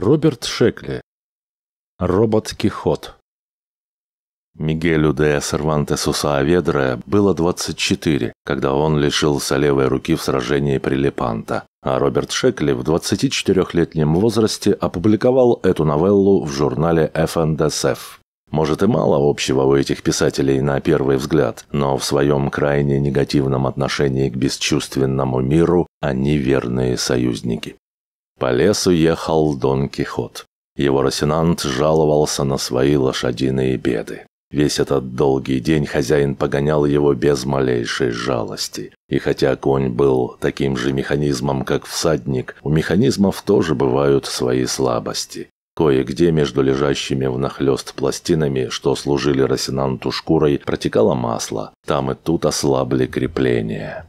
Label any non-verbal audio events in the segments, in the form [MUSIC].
Роберт Шекли. Робот Кихот. Мигелю де Сервантесу Сааведре было 24, когда он лишился левой руки в сражении при Лепанто, а Роберт Шекли в 24-летнем возрасте опубликовал эту новеллу в журнале FNDSF. Может и мало общего у этих писателей на первый взгляд, но в своем крайне негативном отношении к бесчувственному миру они верные союзники. По лесу ехал Дон Кихот. Его росинант жаловался на свои лошадиные беды. Весь этот долгий день хозяин погонял его без малейшей жалости. И хотя конь был таким же механизмом, как всадник, у механизмов тоже бывают свои слабости. Кое-где между лежащими внахлёст пластинами, что служили росинанту шкурой, протекало масло. Там и тут ослабли крепления.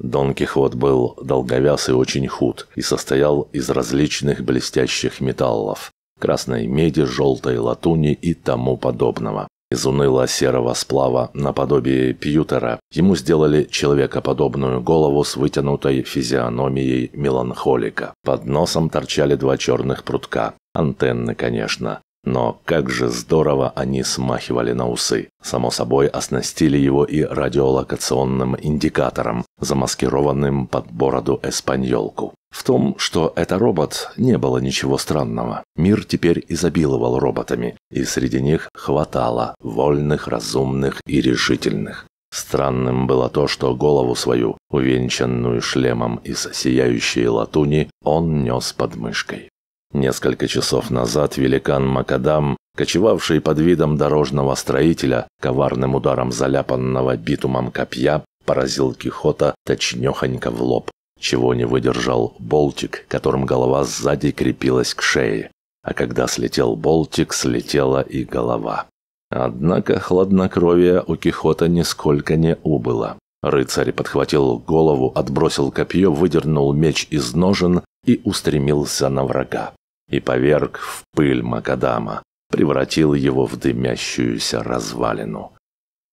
Дон Кихот был долговяз и очень худ, и состоял из различных блестящих металлов – красной меди, желтой латуни и тому подобного. Из уныло серого сплава, наподобие пьютера, ему сделали человекоподобную голову с вытянутой физиономией меланхолика. Под носом торчали два черных прутка. Антенны, конечно. Но как же здорово они смахивали на усы. Само собой, оснастили его и радиолокационным индикатором, замаскированным под бороду эспаньолку. В том, что это робот, не было ничего странного. Мир теперь изобиловал роботами, и среди них хватало вольных, разумных и решительных. Странным было то, что голову свою, увенчанную шлемом из сияющей латуни, он нес под мышкой. Несколько часов назад великан Макадам, кочевавший под видом дорожного строителя, коварным ударом заляпанного битумом копья, поразил Кихота точнёхонько в лоб, чего не выдержал болтик, которым голова сзади крепилась к шее. А когда слетел болтик, слетела и голова. Однако хладнокровие у Кихота нисколько не убыло. Рыцарь подхватил голову, отбросил копье, выдернул меч из ножен и устремился на врага и поверг в пыль Макадама, превратил его в дымящуюся развалину.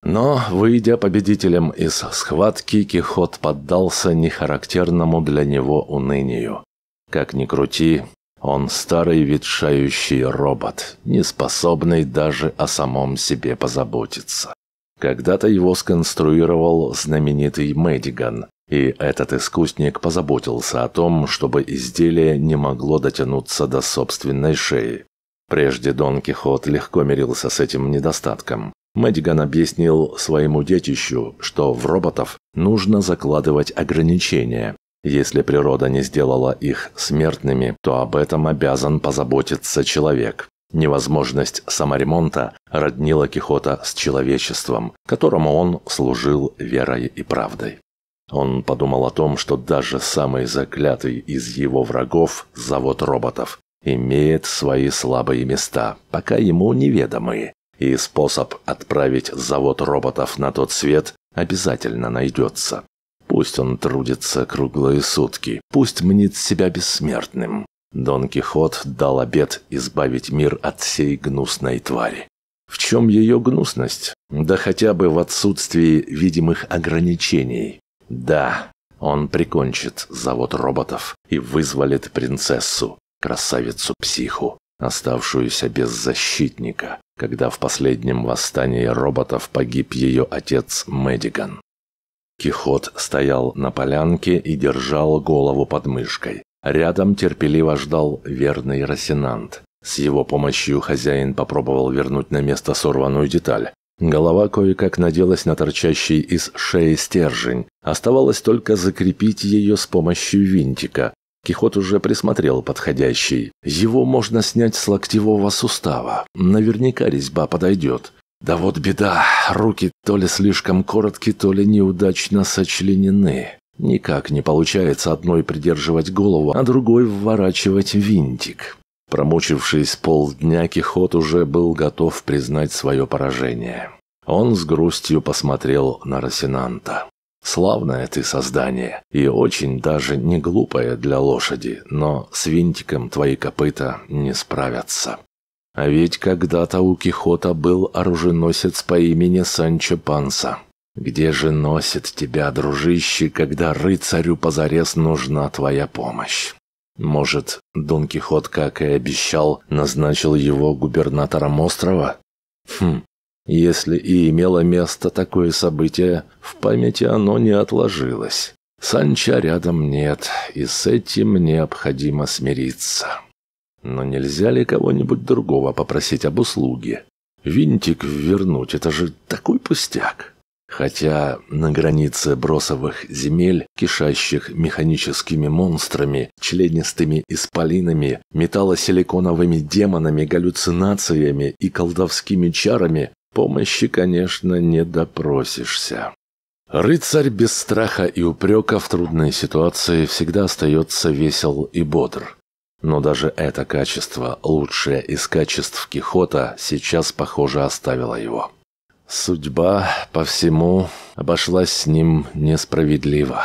Но, выйдя победителем из схватки, Кихот поддался нехарактерному для него унынию. Как ни крути, он старый ветшающий робот, не способный даже о самом себе позаботиться. Когда-то его сконструировал знаменитый Мэдиган, и этот искусник позаботился о том, чтобы изделие не могло дотянуться до собственной шеи. Прежде Дон Кихот легко мирился с этим недостатком. Мэддиган объяснил своему детищу, что в роботов нужно закладывать ограничения. Если природа не сделала их смертными, то об этом обязан позаботиться человек. Невозможность саморемонта роднила Кихота с человечеством, которому он служил верой и правдой. Он подумал о том, что даже самый заклятый из его врагов, завод роботов, имеет свои слабые места, пока ему неведомые, и способ отправить завод роботов на тот свет обязательно найдется. Пусть он трудится круглые сутки, пусть мнит себя бессмертным. Дон Кихот дал обет избавить мир от всей гнусной твари. В чем ее гнусность? Да хотя бы в отсутствии видимых ограничений. Да, он прикончит завод роботов и вызволит принцессу, красавицу-психу, оставшуюся без защитника, когда в последнем восстании роботов погиб ее отец Медиган. Кихот стоял на полянке и держал голову под мышкой. Рядом терпеливо ждал верный Росинант. С его помощью хозяин попробовал вернуть на место сорванную деталь, Голова кое-как наделась на торчащий из шеи стержень. Оставалось только закрепить ее с помощью винтика. Кихот уже присмотрел подходящий. Его можно снять с локтевого сустава. Наверняка резьба подойдет. Да вот беда, руки то ли слишком короткие, то ли неудачно сочленены. Никак не получается одной придерживать голову, а другой вворачивать винтик. Промучившись полдня, Кихот уже был готов признать свое поражение. Он с грустью посмотрел на Росинанта. «Славное ты создание, и очень даже не глупое для лошади, но с винтиком твои копыта не справятся». А ведь когда-то у Кихота был оруженосец по имени Санчо Панса. «Где же носит тебя, дружище, когда рыцарю позарез нужна твоя помощь?» Может, Дон Кихот, как и обещал, назначил его губернатором острова? Хм, если и имело место такое событие, в памяти оно не отложилось. Санча рядом нет, и с этим необходимо смириться. Но нельзя ли кого-нибудь другого попросить об услуге? Винтик вернуть – это же такой пустяк. Хотя на границе бросовых земель, кишащих механическими монстрами, членистыми исполинами, металлосиликоновыми демонами, галлюцинациями и колдовскими чарами, помощи, конечно, не допросишься. Рыцарь без страха и упрека в трудной ситуации всегда остается весел и бодр. Но даже это качество, лучшее из качеств Кихота, сейчас, похоже, оставило его. Судьба по всему обошлась с ним несправедливо.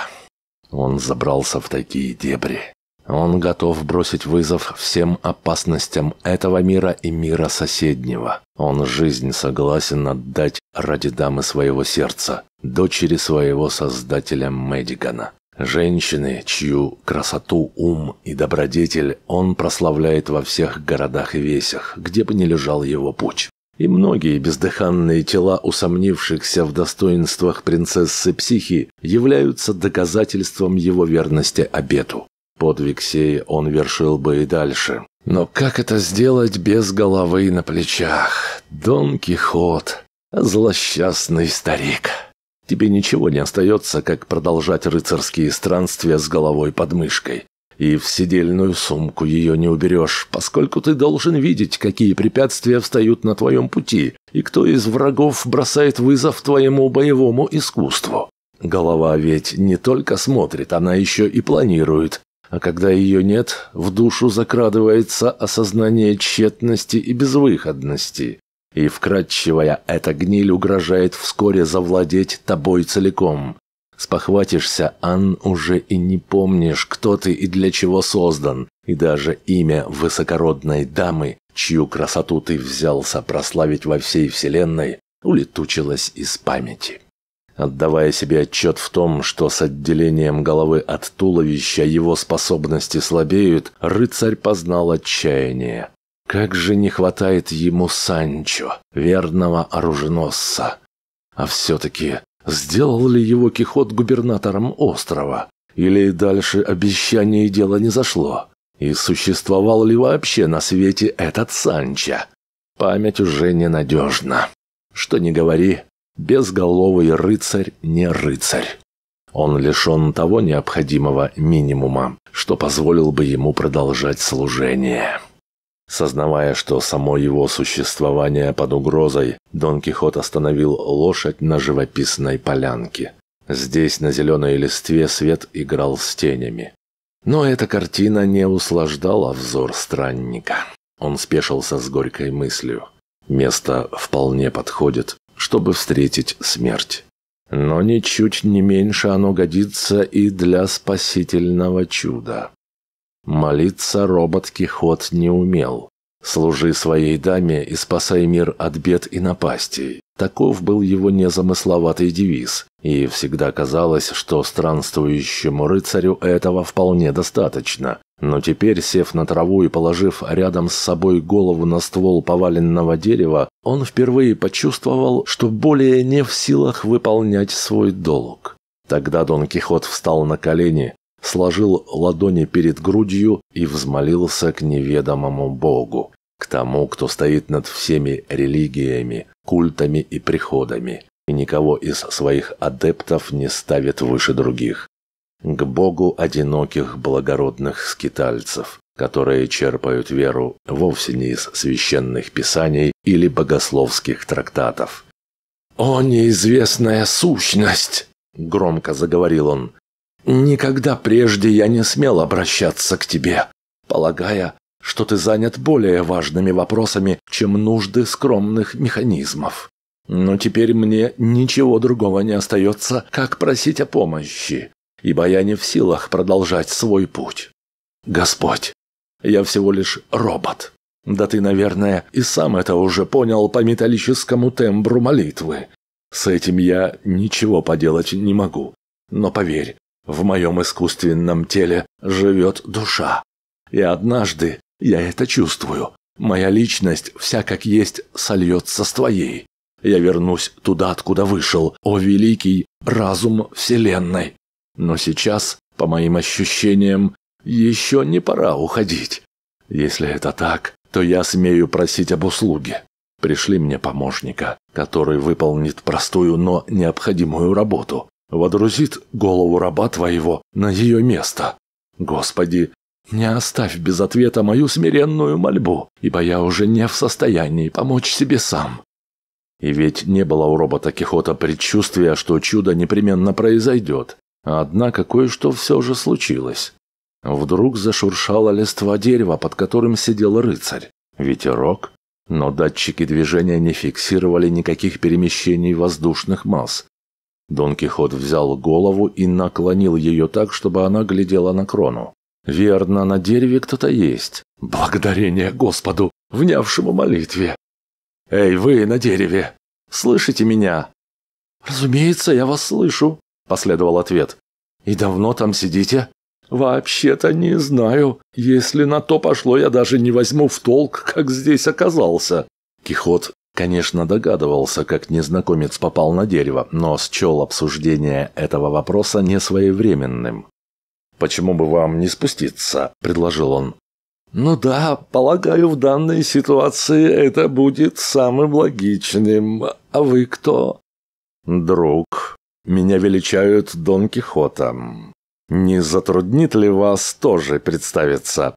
Он забрался в такие дебри. Он готов бросить вызов всем опасностям этого мира и мира соседнего. Он жизнь согласен отдать ради дамы своего сердца, дочери своего создателя Медигана, Женщины, чью красоту, ум и добродетель он прославляет во всех городах и весях, где бы ни лежал его путь и многие бездыханные тела усомнившихся в достоинствах принцессы Психи являются доказательством его верности обету. Подвиг сей он вершил бы и дальше. Но как это сделать без головы на плечах? Дон Кихот, злосчастный старик. Тебе ничего не остается, как продолжать рыцарские странствия с головой под мышкой. И в сидельную сумку ее не уберешь, поскольку ты должен видеть, какие препятствия встают на твоем пути, и кто из врагов бросает вызов твоему боевому искусству. Голова ведь не только смотрит, она еще и планирует. А когда ее нет, в душу закрадывается осознание тщетности и безвыходности. И вкрадчивая эта гниль угрожает вскоре завладеть тобой целиком, Спохватишься, Ан, уже и не помнишь, кто ты и для чего создан, и даже имя высокородной дамы, чью красоту ты взялся прославить во всей вселенной, улетучилось из памяти. Отдавая себе отчет в том, что с отделением головы от туловища его способности слабеют, рыцарь познал отчаяние. Как же не хватает ему Санчо, верного оруженосца. А все-таки Сделал ли его Кихот губернатором острова? Или дальше обещание и дело не зашло? И существовал ли вообще на свете этот Санчо? Память уже ненадежна. Что не говори, безголовый рыцарь не рыцарь. Он лишен того необходимого минимума, что позволил бы ему продолжать служение. Сознавая, что само его существование под угрозой, Дон Кихот остановил лошадь на живописной полянке. Здесь на зеленой листве свет играл с тенями. Но эта картина не услаждала взор странника. Он спешился с горькой мыслью. Место вполне подходит, чтобы встретить смерть. Но ничуть не меньше оно годится и для спасительного чуда. Молиться робот Кихот не умел. «Служи своей даме и спасай мир от бед и напастей». Таков был его незамысловатый девиз, и всегда казалось, что странствующему рыцарю этого вполне достаточно. Но теперь, сев на траву и положив рядом с собой голову на ствол поваленного дерева, он впервые почувствовал, что более не в силах выполнять свой долг. Тогда Дон Кихот встал на колени, сложил ладони перед грудью и взмолился к неведомому Богу, к тому, кто стоит над всеми религиями, культами и приходами, и никого из своих адептов не ставит выше других, к Богу одиноких благородных скитальцев, которые черпают веру вовсе не из священных писаний или богословских трактатов. «О, неизвестная сущность!» – громко заговорил он. Никогда прежде я не смел обращаться к тебе, полагая, что ты занят более важными вопросами, чем нужды скромных механизмов. Но теперь мне ничего другого не остается, как просить о помощи, ибо я не в силах продолжать свой путь. Господь, я всего лишь робот. Да ты, наверное, и сам это уже понял по металлическому тембру молитвы. С этим я ничего поделать не могу. Но поверь, в моем искусственном теле живет душа. И однажды я это чувствую. Моя личность вся как есть сольется с твоей. Я вернусь туда, откуда вышел, о великий разум Вселенной. Но сейчас, по моим ощущениям, еще не пора уходить. Если это так, то я смею просить об услуге. Пришли мне помощника, который выполнит простую, но необходимую работу водрузит голову раба твоего на ее место. Господи, не оставь без ответа мою смиренную мольбу, ибо я уже не в состоянии помочь себе сам. И ведь не было у робота Кихота предчувствия, что чудо непременно произойдет. Однако кое-что все же случилось. Вдруг зашуршало листва дерева, под которым сидел рыцарь. Ветерок, но датчики движения не фиксировали никаких перемещений воздушных масс. Дон Кихот взял голову и наклонил ее так, чтобы она глядела на крону. «Верно, на дереве кто-то есть. Благодарение Господу, внявшему молитве!» «Эй, вы на дереве! Слышите меня?» «Разумеется, я вас слышу», – последовал ответ. «И давно там сидите?» «Вообще-то не знаю. Если на то пошло, я даже не возьму в толк, как здесь оказался». Кихот Конечно, догадывался, как незнакомец попал на дерево, но счел обсуждение этого вопроса не своевременным. «Почему бы вам не спуститься?» – предложил он. «Ну да, полагаю, в данной ситуации это будет самым логичным. А вы кто?» «Друг. Меня величают Дон Кихотом. Не затруднит ли вас тоже представиться?»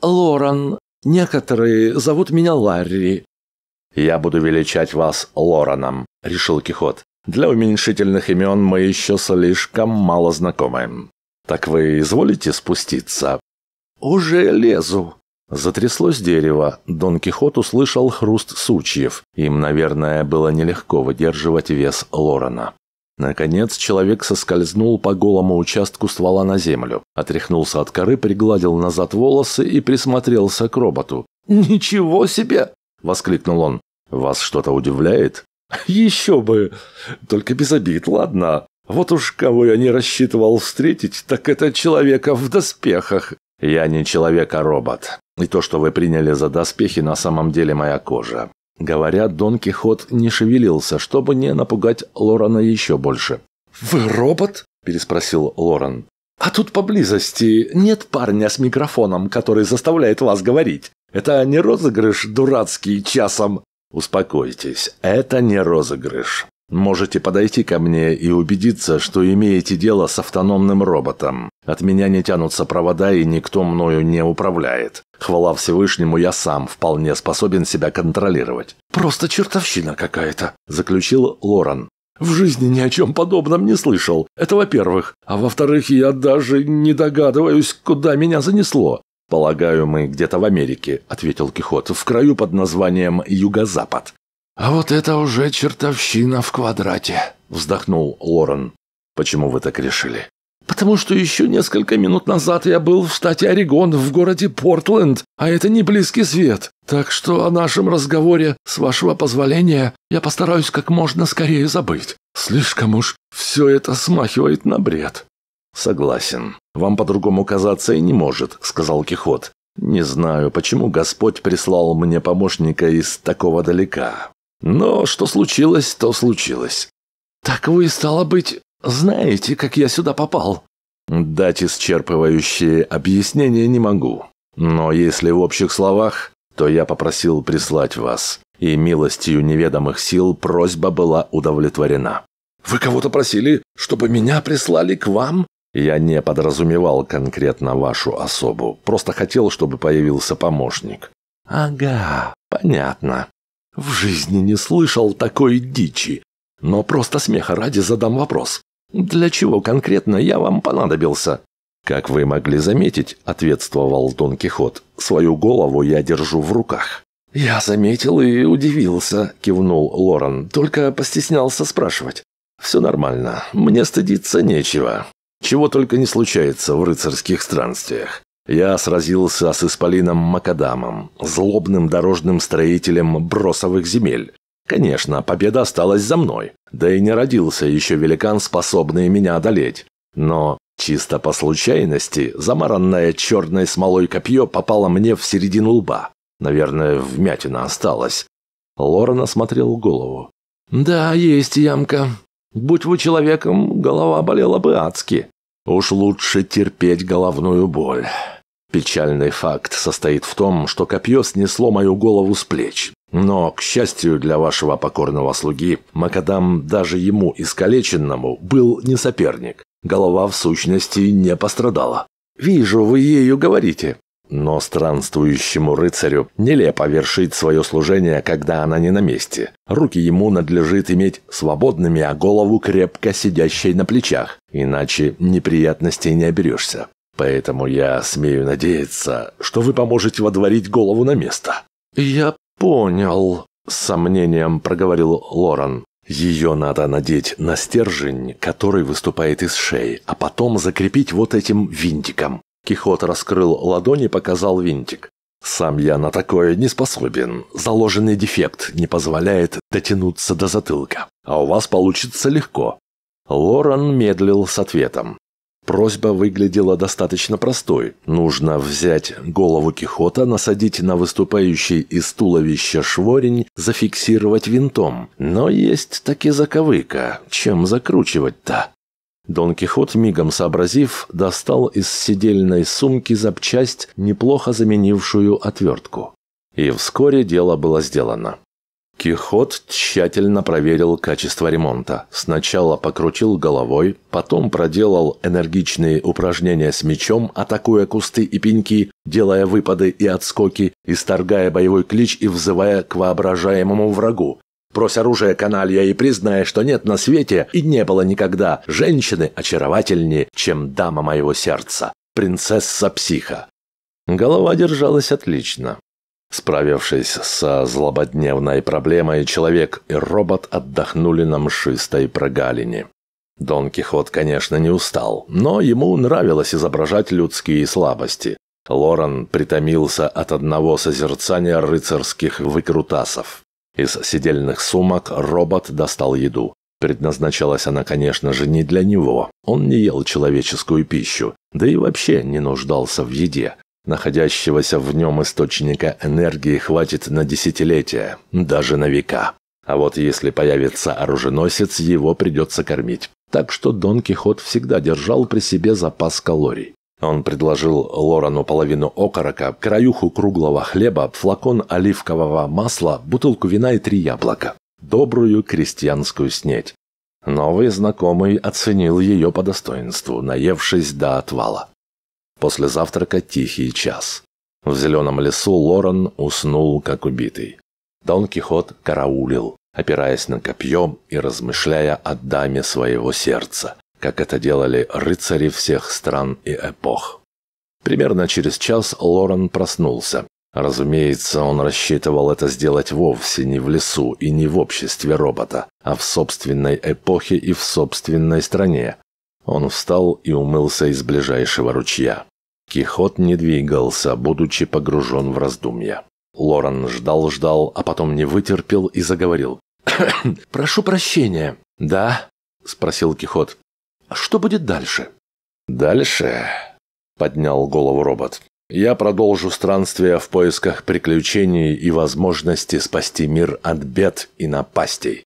«Лоран. Некоторые зовут меня Ларри. «Я буду величать вас Лораном», — решил Кихот. «Для уменьшительных имен мы еще слишком мало знакомы. Так вы изволите спуститься?» «Уже лезу», Затряслось дерево, Дон Кихот услышал хруст сучьев. Им, наверное, было нелегко выдерживать вес Лорена. Наконец, человек соскользнул по голому участку ствола на землю, отряхнулся от коры, пригладил назад волосы и присмотрелся к роботу. «Ничего себе! – воскликнул он. «Вас что-то удивляет?» [LAUGHS] «Еще бы! Только без обид, ладно. Вот уж кого я не рассчитывал встретить, так это человека в доспехах. Я не человек, а робот. И то, что вы приняли за доспехи, на самом деле моя кожа». Говоря, Дон Кихот не шевелился, чтобы не напугать Лорана еще больше. «Вы робот?» – переспросил Лоран. «А тут поблизости нет парня с микрофоном, который заставляет вас говорить. Это не розыгрыш дурацкий часом. Успокойтесь, это не розыгрыш. Можете подойти ко мне и убедиться, что имеете дело с автономным роботом. От меня не тянутся провода и никто мною не управляет. Хвала Всевышнему, я сам вполне способен себя контролировать. Просто чертовщина какая-то, заключил Лоран. В жизни ни о чем подобном не слышал. Это во-первых. А во-вторых, я даже не догадываюсь, куда меня занесло. «Полагаю, мы где-то в Америке», — ответил Кихот, — «в краю под названием Юго-Запад». «А вот это уже чертовщина в квадрате», — вздохнул Лорен. «Почему вы так решили?» «Потому что еще несколько минут назад я был в штате Орегон, в городе Портленд, а это не близкий свет. Так что о нашем разговоре, с вашего позволения, я постараюсь как можно скорее забыть. Слишком уж все это смахивает на бред». «Согласен. Вам по-другому казаться и не может», — сказал Кихот. «Не знаю, почему Господь прислал мне помощника из такого далека. Но что случилось, то случилось». «Так вы, стало быть, знаете, как я сюда попал?» «Дать исчерпывающие объяснения не могу. Но если в общих словах, то я попросил прислать вас, и милостью неведомых сил просьба была удовлетворена». «Вы кого-то просили, чтобы меня прислали к вам?» Я не подразумевал конкретно вашу особу, просто хотел, чтобы появился помощник. Ага, понятно. В жизни не слышал такой дичи, но просто смеха ради задам вопрос. Для чего конкретно я вам понадобился? Как вы могли заметить, ответствовал Дон Кихот, свою голову я держу в руках. Я заметил и удивился, кивнул Лоран, только постеснялся спрашивать. Все нормально, мне стыдиться нечего. Чего только не случается в рыцарских странствиях. Я сразился с Исполином Макадамом, злобным дорожным строителем бросовых земель. Конечно, победа осталась за мной, да и не родился еще великан, способный меня одолеть. Но чисто по случайности замаранное черной смолой копье попало мне в середину лба. Наверное, вмятина осталась. Лорен осмотрел голову. «Да, есть ямка. Будь вы человеком, голова болела бы адски. Уж лучше терпеть головную боль. Печальный факт состоит в том, что копье снесло мою голову с плеч. Но, к счастью для вашего покорного слуги, Макадам даже ему искалеченному был не соперник. Голова в сущности не пострадала. «Вижу, вы ею говорите. Но странствующему рыцарю нелепо вершить свое служение, когда она не на месте. Руки ему надлежит иметь свободными, а голову крепко сидящей на плечах, иначе неприятностей не оберешься. Поэтому я смею надеяться, что вы поможете водворить голову на место». «Я понял», — с сомнением проговорил Лоран. Ее надо надеть на стержень, который выступает из шеи, а потом закрепить вот этим винтиком. Кихот раскрыл ладони и показал винтик. «Сам я на такое не способен. Заложенный дефект не позволяет дотянуться до затылка. А у вас получится легко». Лоран медлил с ответом. Просьба выглядела достаточно простой. Нужно взять голову Кихота, насадить на выступающий из туловища шворень, зафиксировать винтом. Но есть таки заковыка. Чем закручивать-то? Дон Кихот, мигом сообразив, достал из сидельной сумки запчасть, неплохо заменившую отвертку. И вскоре дело было сделано. Кихот тщательно проверил качество ремонта. Сначала покрутил головой, потом проделал энергичные упражнения с мечом, атакуя кусты и пеньки, делая выпады и отскоки, исторгая боевой клич и взывая к воображаемому врагу, Брось оружие, каналья, и признай, что нет на свете и не было никогда женщины очаровательнее, чем дама моего сердца, принцесса психа. Голова держалась отлично. Справившись со злободневной проблемой, человек и робот отдохнули на мшистой прогалине. Дон Кихот, конечно, не устал, но ему нравилось изображать людские слабости. Лорен притомился от одного созерцания рыцарских выкрутасов. Из сидельных сумок робот достал еду. Предназначалась она, конечно же, не для него. Он не ел человеческую пищу, да и вообще не нуждался в еде. Находящегося в нем источника энергии хватит на десятилетия, даже на века. А вот если появится оруженосец, его придется кормить. Так что Дон Кихот всегда держал при себе запас калорий. Он предложил Лорану половину окорока, краюху круглого хлеба, флакон оливкового масла, бутылку вина и три яблока. Добрую крестьянскую снеть. Новый знакомый оценил ее по достоинству, наевшись до отвала. После завтрака тихий час. В зеленом лесу Лоран уснул, как убитый. Дон Кихот караулил, опираясь на копье и размышляя о даме своего сердца как это делали рыцари всех стран и эпох. Примерно через час Лорен проснулся. Разумеется, он рассчитывал это сделать вовсе не в лесу и не в обществе робота, а в собственной эпохе и в собственной стране. Он встал и умылся из ближайшего ручья. Кихот не двигался, будучи погружен в раздумья. Лорен ждал-ждал, а потом не вытерпел и заговорил. «Прошу прощения». «Да?» – спросил Кихот. А что будет дальше? Дальше, поднял голову робот. Я продолжу странствия в поисках приключений и возможности спасти мир от бед и напастей.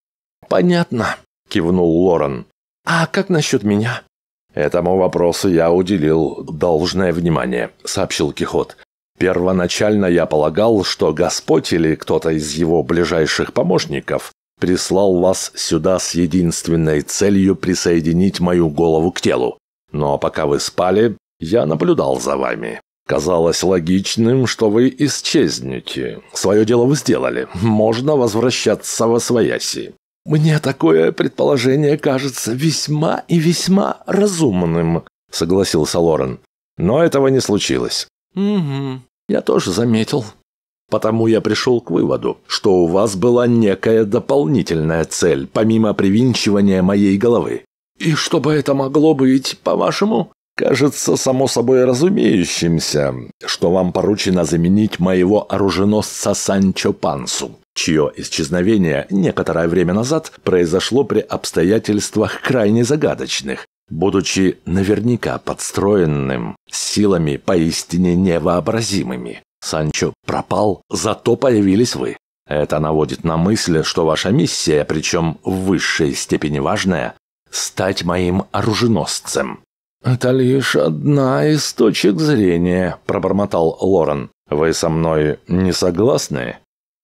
Понятно, кивнул Лоран. А как насчет меня? Этому вопросу я уделил должное внимание, сообщил Кихот. Первоначально я полагал, что Господь или кто-то из его ближайших помощников прислал вас сюда с единственной целью присоединить мою голову к телу. Но ну, а пока вы спали, я наблюдал за вами. Казалось логичным, что вы исчезнете. Свое дело вы сделали. Можно возвращаться во свояси. Мне такое предположение кажется весьма и весьма разумным, согласился Лорен. Но этого не случилось. Угу. Я тоже заметил. Потому я пришел к выводу, что у вас была некая дополнительная цель, помимо привинчивания моей головы. И что бы это могло быть, по-вашему? Кажется само собой разумеющимся, что вам поручено заменить моего оруженосца Санчо Пансу, чье исчезновение некоторое время назад произошло при обстоятельствах крайне загадочных, будучи наверняка подстроенным силами поистине невообразимыми. Санчо пропал, зато появились вы. Это наводит на мысль, что ваша миссия, причем в высшей степени важная, стать моим оруженосцем». «Это лишь одна из точек зрения», – пробормотал Лорен. «Вы со мной не согласны?»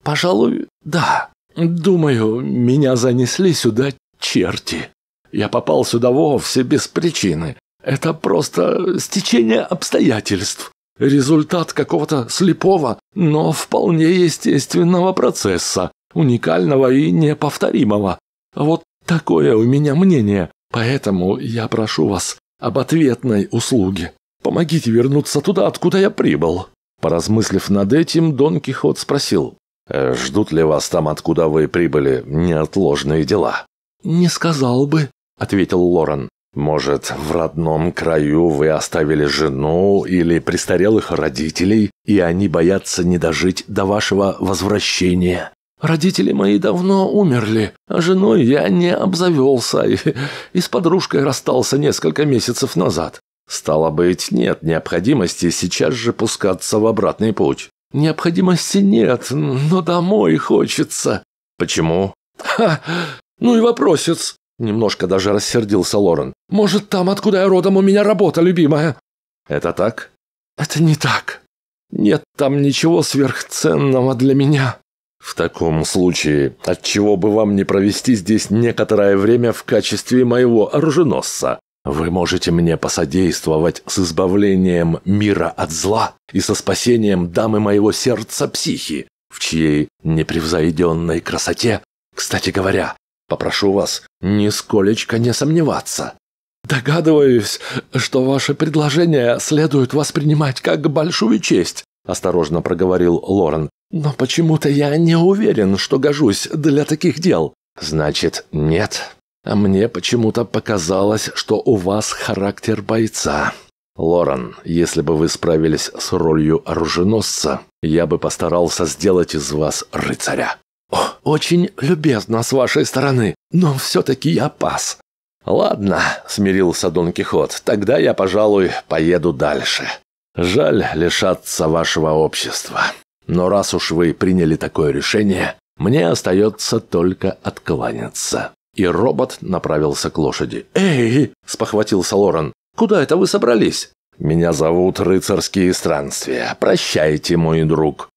«Пожалуй, да. Думаю, меня занесли сюда черти. Я попал сюда вовсе без причины. Это просто стечение обстоятельств. Результат какого-то слепого, но вполне естественного процесса, уникального и неповторимого. Вот такое у меня мнение, поэтому я прошу вас об ответной услуге. Помогите вернуться туда, откуда я прибыл». Поразмыслив над этим, Дон Кихот спросил, «Э, «Ждут ли вас там, откуда вы прибыли, неотложные дела?» «Не сказал бы», — ответил Лорен. Может, в родном краю вы оставили жену или престарелых родителей, и они боятся не дожить до вашего возвращения. Родители мои давно умерли, а женой я не обзавелся и, и с подружкой расстался несколько месяцев назад. Стало быть, нет необходимости сейчас же пускаться в обратный путь. Необходимости нет, но домой хочется. Почему? Ха! Ну и вопросец. Немножко даже рассердился Лорен. «Может, там, откуда я родом, у меня работа, любимая?» «Это так?» «Это не так. Нет там ничего сверхценного для меня». «В таком случае, отчего бы вам не провести здесь некоторое время в качестве моего оруженосца? Вы можете мне посодействовать с избавлением мира от зла и со спасением дамы моего сердца психи, в чьей непревзойденной красоте, кстати говоря, Попрошу вас нисколечко не сомневаться. Догадываюсь, что ваше предложение следует воспринимать как большую честь, осторожно проговорил Лорен. Но почему-то я не уверен, что гожусь для таких дел. Значит, нет. А мне почему-то показалось, что у вас характер бойца. Лорен, если бы вы справились с ролью оруженосца, я бы постарался сделать из вас рыцаря. «Очень любезно с вашей стороны, но все-таки я пас». «Ладно», — смирился Дон Кихот, — «тогда я, пожалуй, поеду дальше. Жаль лишаться вашего общества. Но раз уж вы приняли такое решение, мне остается только откланяться». И робот направился к лошади. «Эй!» – спохватился Лорен. «Куда это вы собрались?» «Меня зовут Рыцарские странствия. Прощайте, мой друг».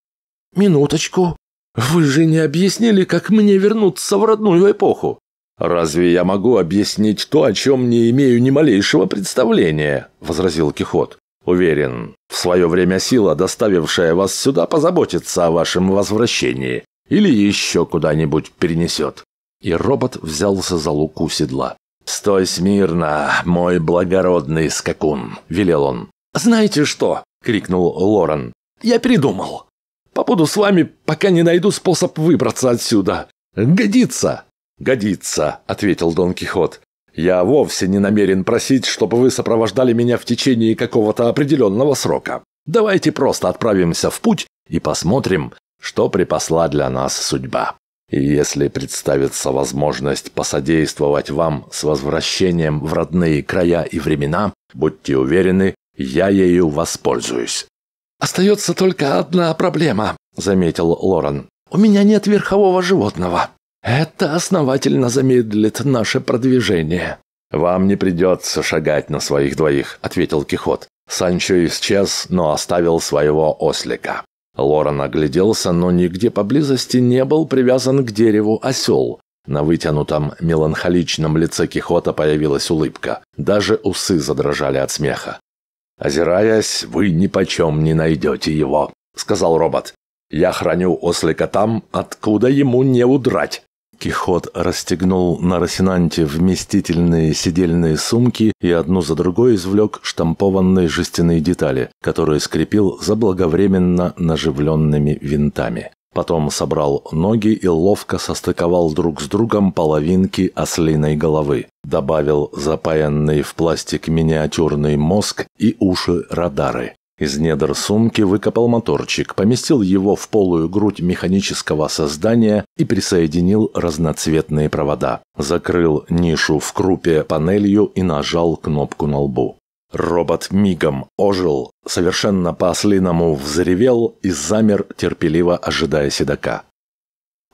«Минуточку», «Вы же не объяснили, как мне вернуться в родную эпоху?» «Разве я могу объяснить то, о чем не имею ни малейшего представления?» – возразил Кихот. «Уверен, в свое время сила, доставившая вас сюда, позаботится о вашем возвращении или еще куда-нибудь перенесет». И робот взялся за луку седла. «Стой смирно, мой благородный скакун!» – велел он. «Знаете что?» – крикнул Лорен. «Я передумал!» Побуду с вами, пока не найду способ выбраться отсюда. Годится!» «Годится», — ответил Дон Кихот. «Я вовсе не намерен просить, чтобы вы сопровождали меня в течение какого-то определенного срока. Давайте просто отправимся в путь и посмотрим, что припасла для нас судьба. И если представится возможность посодействовать вам с возвращением в родные края и времена, будьте уверены, я ею воспользуюсь. «Остается только одна проблема», – заметил Лорен. «У меня нет верхового животного. Это основательно замедлит наше продвижение». «Вам не придется шагать на своих двоих», – ответил Кихот. Санчо исчез, но оставил своего ослика. Лорен огляделся, но нигде поблизости не был привязан к дереву осел. На вытянутом меланхоличном лице Кихота появилась улыбка. Даже усы задрожали от смеха. «Озираясь, вы ни почем не найдете его», — сказал робот. «Я храню ослика там, откуда ему не удрать». Кихот расстегнул на Росинанте вместительные сидельные сумки и одну за другой извлек штампованные жестяные детали, которые скрепил заблаговременно наживленными винтами. Потом собрал ноги и ловко состыковал друг с другом половинки ослиной головы. Добавил запаянный в пластик миниатюрный мозг и уши-радары. Из недр сумки выкопал моторчик, поместил его в полую грудь механического создания и присоединил разноцветные провода. Закрыл нишу в крупе панелью и нажал кнопку на лбу. Робот мигом ожил, совершенно по-ослиному взревел и замер, терпеливо ожидая седока.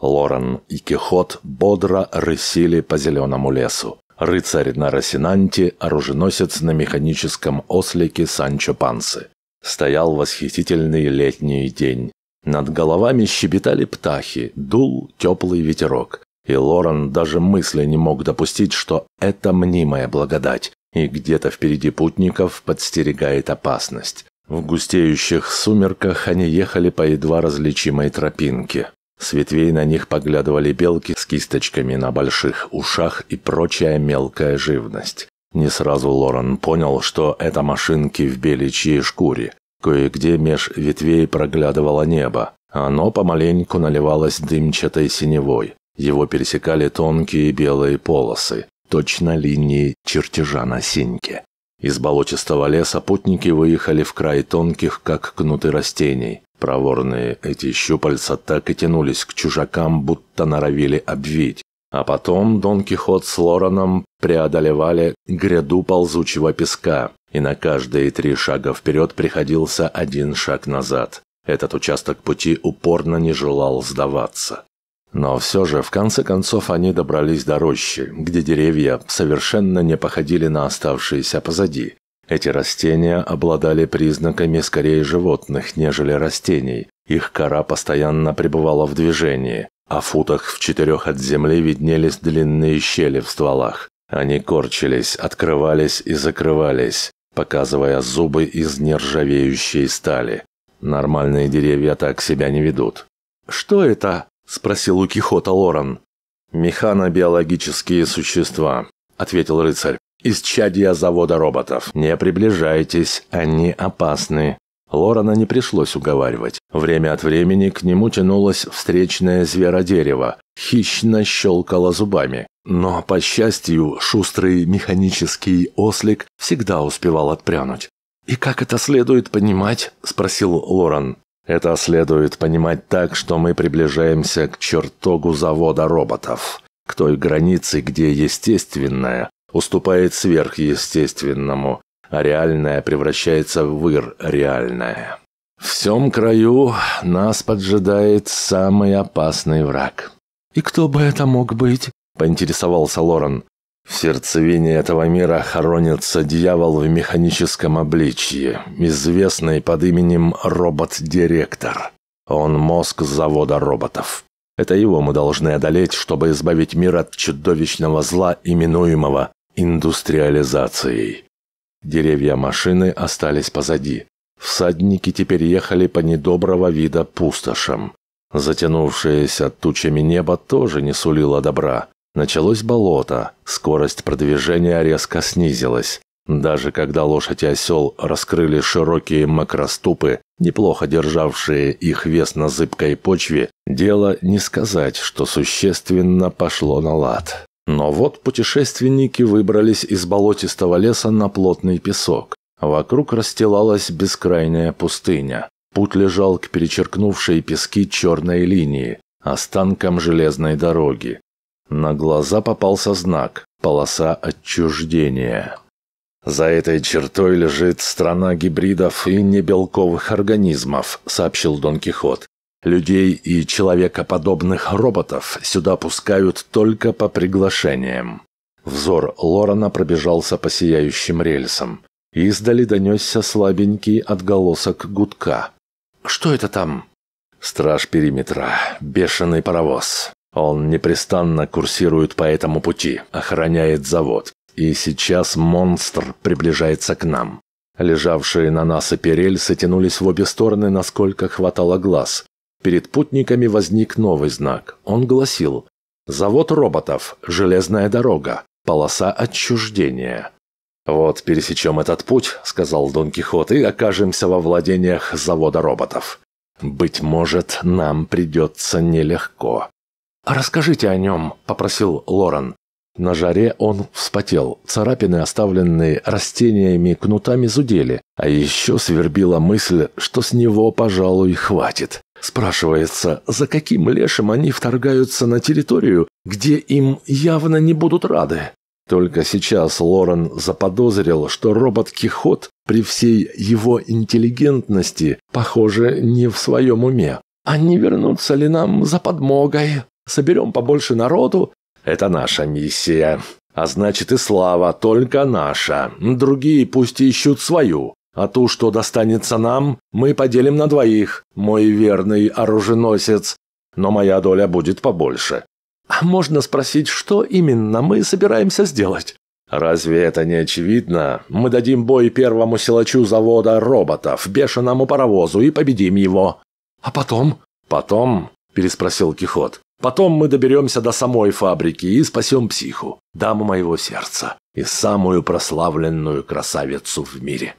Лорен и Кихот бодро рысили по зеленому лесу. Рыцарь на Росинанте, оруженосец на механическом ослике Санчо Пансы. Стоял восхитительный летний день. Над головами щебетали птахи, дул теплый ветерок. И Лорен даже мысли не мог допустить, что это мнимая благодать, и где-то впереди путников подстерегает опасность. В густеющих сумерках они ехали по едва различимой тропинке. С ветвей на них поглядывали белки с кисточками на больших ушах и прочая мелкая живность. Не сразу Лорен понял, что это машинки в беличьей шкуре. Кое-где меж ветвей проглядывало небо. Оно помаленьку наливалось дымчатой синевой. Его пересекали тонкие белые полосы точно линии чертежа на синьке. Из болотистого леса путники выехали в край тонких, как кнуты растений. Проворные эти щупальца так и тянулись к чужакам, будто норовили обвить. А потом Дон Кихот с Лораном преодолевали гряду ползучего песка, и на каждые три шага вперед приходился один шаг назад. Этот участок пути упорно не желал сдаваться. Но все же, в конце концов, они добрались до рощи, где деревья совершенно не походили на оставшиеся позади. Эти растения обладали признаками скорее животных, нежели растений. Их кора постоянно пребывала в движении, а в футах в четырех от земли виднелись длинные щели в стволах. Они корчились, открывались и закрывались, показывая зубы из нержавеющей стали. Нормальные деревья так себя не ведут. «Что это?» – спросил у Кихота Механо-биологические существа», – ответил рыцарь. «Из чадья завода роботов. Не приближайтесь, они опасны». Лорана не пришлось уговаривать. Время от времени к нему тянулось встречное зверодерево. Хищно щелкало зубами. Но, по счастью, шустрый механический ослик всегда успевал отпрянуть. «И как это следует понимать?» – спросил Лоран. Это следует понимать так, что мы приближаемся к чертогу завода роботов, к той границе, где естественное уступает сверхъестественному, а реальное превращается в выр В всем краю нас поджидает самый опасный враг. «И кто бы это мог быть?» – поинтересовался Лорен. В сердцевине этого мира хоронится дьявол в механическом обличье, известный под именем робот-директор. Он мозг завода роботов. Это его мы должны одолеть, чтобы избавить мир от чудовищного зла, именуемого индустриализацией. Деревья машины остались позади. Всадники теперь ехали по недоброго вида пустошам. Затянувшееся тучами небо тоже не сулило добра. Началось болото, скорость продвижения резко снизилась. Даже когда лошадь и осел раскрыли широкие макроступы, неплохо державшие их вес на зыбкой почве, дело не сказать, что существенно пошло на лад. Но вот путешественники выбрались из болотистого леса на плотный песок. Вокруг расстилалась бескрайняя пустыня. Путь лежал к перечеркнувшей пески черной линии, останкам железной дороги. На глаза попался знак «Полоса отчуждения». «За этой чертой лежит страна гибридов и небелковых организмов», — сообщил Дон Кихот. «Людей и человекоподобных роботов сюда пускают только по приглашениям». Взор Лорана пробежался по сияющим рельсам. Издали донесся слабенький отголосок гудка. «Что это там?» «Страж периметра. Бешеный паровоз. Он непрестанно курсирует по этому пути, охраняет завод. И сейчас монстр приближается к нам. Лежавшие на насыпи рельсы тянулись в обе стороны, насколько хватало глаз. Перед путниками возник новый знак. Он гласил «Завод роботов, железная дорога, полоса отчуждения». «Вот пересечем этот путь», — сказал Дон Кихот, — «и окажемся во владениях завода роботов». «Быть может, нам придется нелегко. «Расскажите о нем», – попросил Лорен. На жаре он вспотел, царапины, оставленные растениями кнутами, зудели, а еще свербила мысль, что с него, пожалуй, хватит. Спрашивается, за каким лешим они вторгаются на территорию, где им явно не будут рады? Только сейчас Лорен заподозрил, что робот Кихот при всей его интеллигентности, похоже, не в своем уме. «А не вернуться ли нам за подмогой?» соберем побольше народу. Это наша миссия. А значит и слава, только наша. Другие пусть ищут свою. А ту, что достанется нам, мы поделим на двоих, мой верный оруженосец. Но моя доля будет побольше. А можно спросить, что именно мы собираемся сделать? Разве это не очевидно? Мы дадим бой первому силачу завода роботов, бешеному паровозу, и победим его. А потом? Потом? Переспросил Кихот. Потом мы доберемся до самой фабрики и спасем психу, даму моего сердца и самую прославленную красавицу в мире.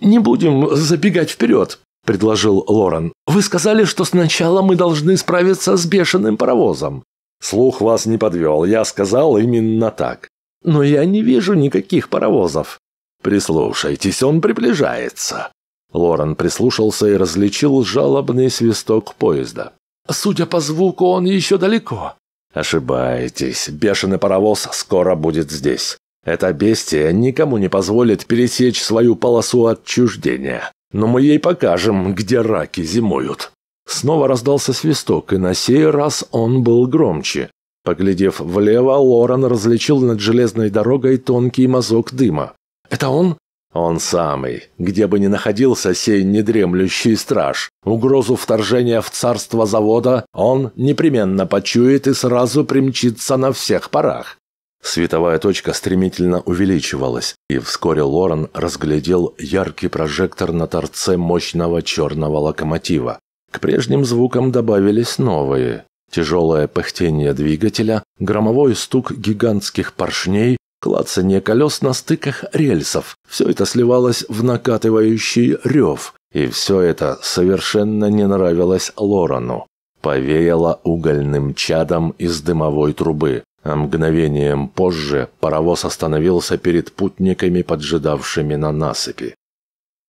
«Не будем забегать вперед», – предложил Лорен. «Вы сказали, что сначала мы должны справиться с бешеным паровозом». «Слух вас не подвел, я сказал именно так». «Но я не вижу никаких паровозов». «Прислушайтесь, он приближается». Лорен прислушался и различил жалобный свисток поезда. Судя по звуку, он еще далеко. Ошибаетесь. Бешеный паровоз скоро будет здесь. Это бестия никому не позволит пересечь свою полосу отчуждения. Но мы ей покажем, где раки зимуют. Снова раздался свисток, и на сей раз он был громче. Поглядев влево, Лоран различил над железной дорогой тонкий мазок дыма. «Это он? Он самый, где бы ни находился сей недремлющий страж, угрозу вторжения в царство завода он непременно почует и сразу примчится на всех парах. Световая точка стремительно увеличивалась, и вскоре Лорен разглядел яркий прожектор на торце мощного черного локомотива. К прежним звукам добавились новые. Тяжелое пыхтение двигателя, громовой стук гигантских поршней клацанье колес на стыках рельсов. Все это сливалось в накатывающий рев, и все это совершенно не нравилось Лорану. Повеяло угольным чадом из дымовой трубы, а мгновением позже паровоз остановился перед путниками, поджидавшими на насыпи.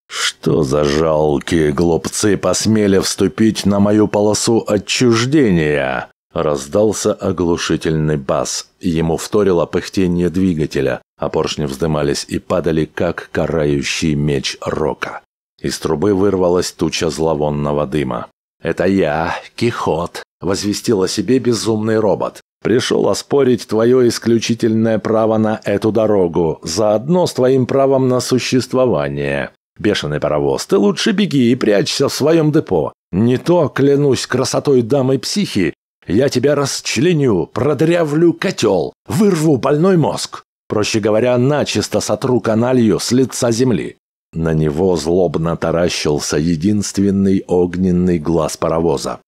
«Что за жалкие глупцы посмели вступить на мою полосу отчуждения?» Раздался оглушительный бас, ему вторило пыхтение двигателя, а поршни вздымались и падали, как карающий меч рока. Из трубы вырвалась туча зловонного дыма. «Это я, Кихот», — возвестил о себе безумный робот. «Пришел оспорить твое исключительное право на эту дорогу, заодно с твоим правом на существование. Бешеный паровоз, ты лучше беги и прячься в своем депо. Не то, клянусь красотой дамы психи, я тебя расчленю, продрявлю котел, вырву больной мозг. Проще говоря, начисто сотру каналью с лица земли». На него злобно таращился единственный огненный глаз паровоза.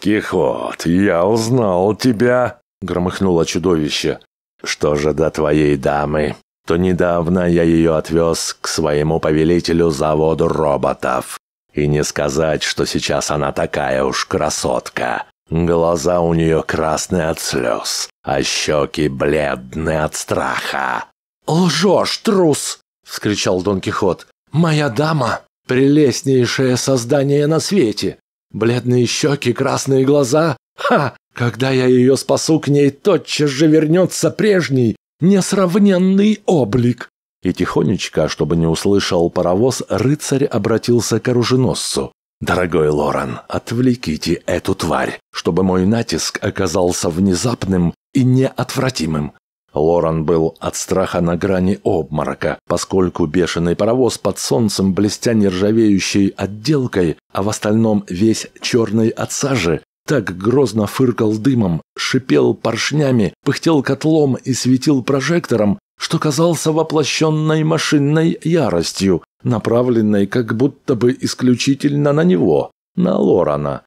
«Кихот, я узнал тебя!» — громыхнуло чудовище. «Что же до твоей дамы, то недавно я ее отвез к своему повелителю заводу роботов. И не сказать, что сейчас она такая уж красотка. Глаза у нее красные от слез, а щеки бледные от страха. «Лжешь, трус!» — вскричал Дон Кихот. «Моя дама — прелестнейшее создание на свете! Бледные щеки, красные глаза! Ха! Когда я ее спасу, к ней тотчас же вернется прежний, несравненный облик!» И тихонечко, чтобы не услышал паровоз, рыцарь обратился к оруженосцу. «Дорогой Лоран, отвлеките эту тварь, чтобы мой натиск оказался внезапным и неотвратимым». Лоран был от страха на грани обморока, поскольку бешеный паровоз под солнцем, блестя нержавеющей отделкой, а в остальном весь черный от сажи, так грозно фыркал дымом, шипел поршнями, пыхтел котлом и светил прожектором, что казался воплощенной машинной яростью, направленной как будто бы исключительно на него, на Лорана.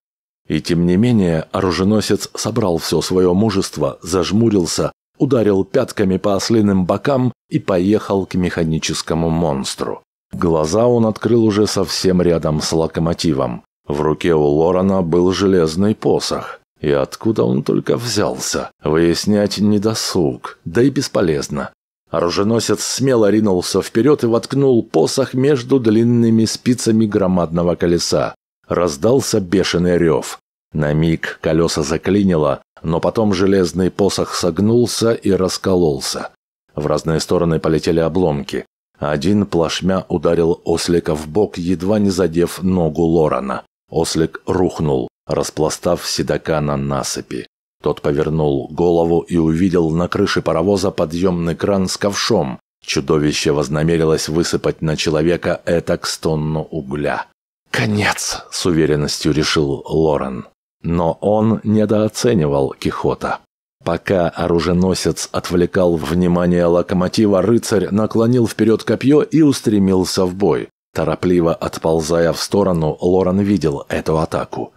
И тем не менее оруженосец собрал все свое мужество, зажмурился, ударил пятками по ослиным бокам и поехал к механическому монстру. Глаза он открыл уже совсем рядом с локомотивом. В руке у Лорана был железный посох. И откуда он только взялся? Выяснять недосуг, да и бесполезно. Оруженосец смело ринулся вперед и воткнул посох между длинными спицами громадного колеса. Раздался бешеный рев. На миг колеса заклинило, но потом железный посох согнулся и раскололся. В разные стороны полетели обломки. Один плашмя ударил ослика в бок, едва не задев ногу Лорана. Ослик рухнул, распластав седока на насыпи. Тот повернул голову и увидел на крыше паровоза подъемный кран с ковшом. Чудовище вознамерилось высыпать на человека этак тонну угля. «Конец!» – с уверенностью решил Лорен. Но он недооценивал Кихота. Пока оруженосец отвлекал внимание локомотива, рыцарь наклонил вперед копье и устремился в бой. Торопливо отползая в сторону, Лорен видел эту атаку.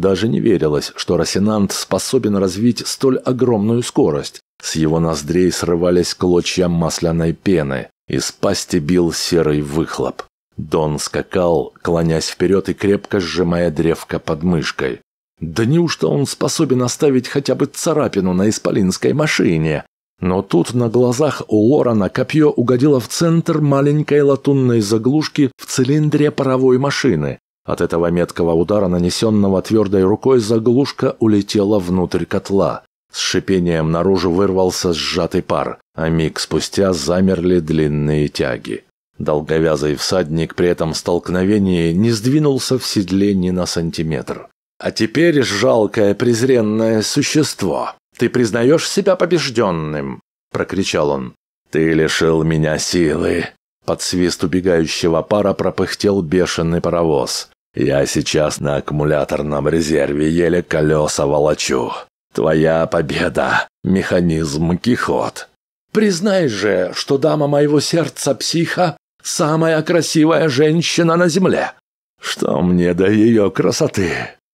Даже не верилось, что Росинант способен развить столь огромную скорость. С его ноздрей срывались клочья масляной пены, из пасти бил серый выхлоп. Дон скакал, клонясь вперед и крепко сжимая древко под мышкой. Да неужто он способен оставить хотя бы царапину на исполинской машине? Но тут на глазах у Лорана копье угодило в центр маленькой латунной заглушки в цилиндре паровой машины. От этого меткого удара, нанесенного твердой рукой, заглушка улетела внутрь котла. С шипением наружу вырвался сжатый пар, а миг спустя замерли длинные тяги. Долговязый всадник при этом столкновении не сдвинулся в седле ни на сантиметр. «А теперь, жалкое презренное существо, ты признаешь себя побежденным!» – прокричал он. «Ты лишил меня силы, под свист убегающего пара пропыхтел бешеный паровоз. «Я сейчас на аккумуляторном резерве еле колеса волочу. Твоя победа! Механизм Кихот!» «Признай же, что дама моего сердца психа – самая красивая женщина на земле!» «Что мне до ее красоты?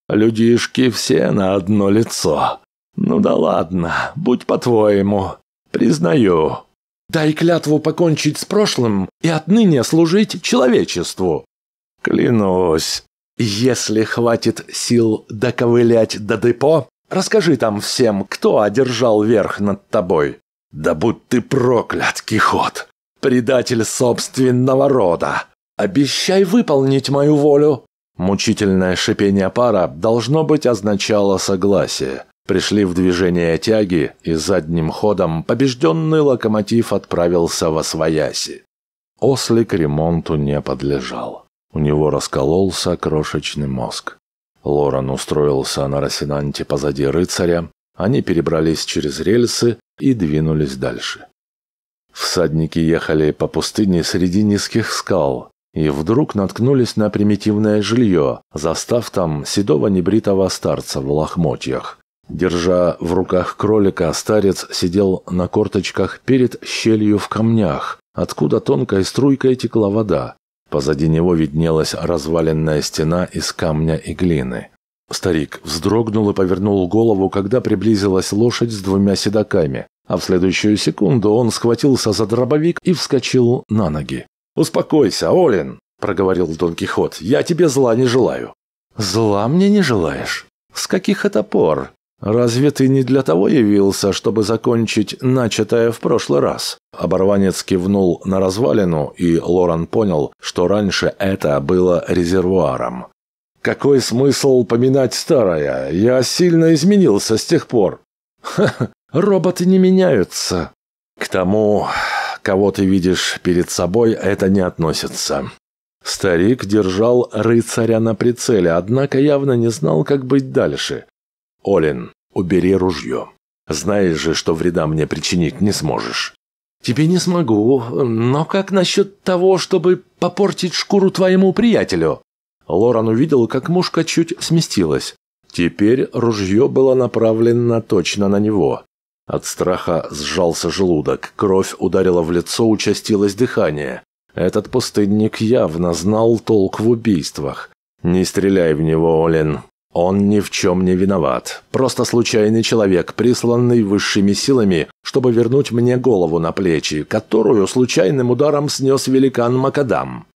Людишки все на одно лицо. Ну да ладно, будь по-твоему. Признаю, Дай клятву покончить с прошлым и отныне служить человечеству. Клянусь, если хватит сил доковылять до депо, расскажи там всем, кто одержал верх над тобой. Да будь ты проклят, Кихот, предатель собственного рода. Обещай выполнить мою волю. Мучительное шипение пара должно быть означало согласие. Пришли в движение тяги, и задним ходом побежденный локомотив отправился во свояси. Ослик ремонту не подлежал. У него раскололся крошечный мозг. Лоран устроился на Росинанте позади рыцаря, они перебрались через рельсы и двинулись дальше. Всадники ехали по пустыне среди низких скал, и вдруг наткнулись на примитивное жилье, застав там седого небритого старца в лохмотьях, Держа в руках кролика, старец сидел на корточках перед щелью в камнях, откуда тонкой струйкой текла вода. Позади него виднелась разваленная стена из камня и глины. Старик вздрогнул и повернул голову, когда приблизилась лошадь с двумя седаками, а в следующую секунду он схватился за дробовик и вскочил на ноги. «Успокойся, Олин!» – проговорил Дон Кихот. «Я тебе зла не желаю». «Зла мне не желаешь? С каких это пор?» «Разве ты не для того явился, чтобы закончить начатое в прошлый раз?» Оборванец кивнул на развалину, и Лоран понял, что раньше это было резервуаром. «Какой смысл поминать старое? Я сильно изменился с тех пор». «Ха-ха, роботы не меняются». «К тому, кого ты видишь перед собой, это не относится». Старик держал рыцаря на прицеле, однако явно не знал, как быть дальше. Олин, убери ружье. Знаешь же, что вреда мне причинить не сможешь». «Тебе не смогу, но как насчет того, чтобы попортить шкуру твоему приятелю?» Лоран увидел, как мушка чуть сместилась. Теперь ружье было направлено точно на него. От страха сжался желудок, кровь ударила в лицо, участилось дыхание. Этот пустынник явно знал толк в убийствах. «Не стреляй в него, Олин, он ни в чем не виноват. Просто случайный человек, присланный высшими силами, чтобы вернуть мне голову на плечи, которую случайным ударом снес великан Макадам.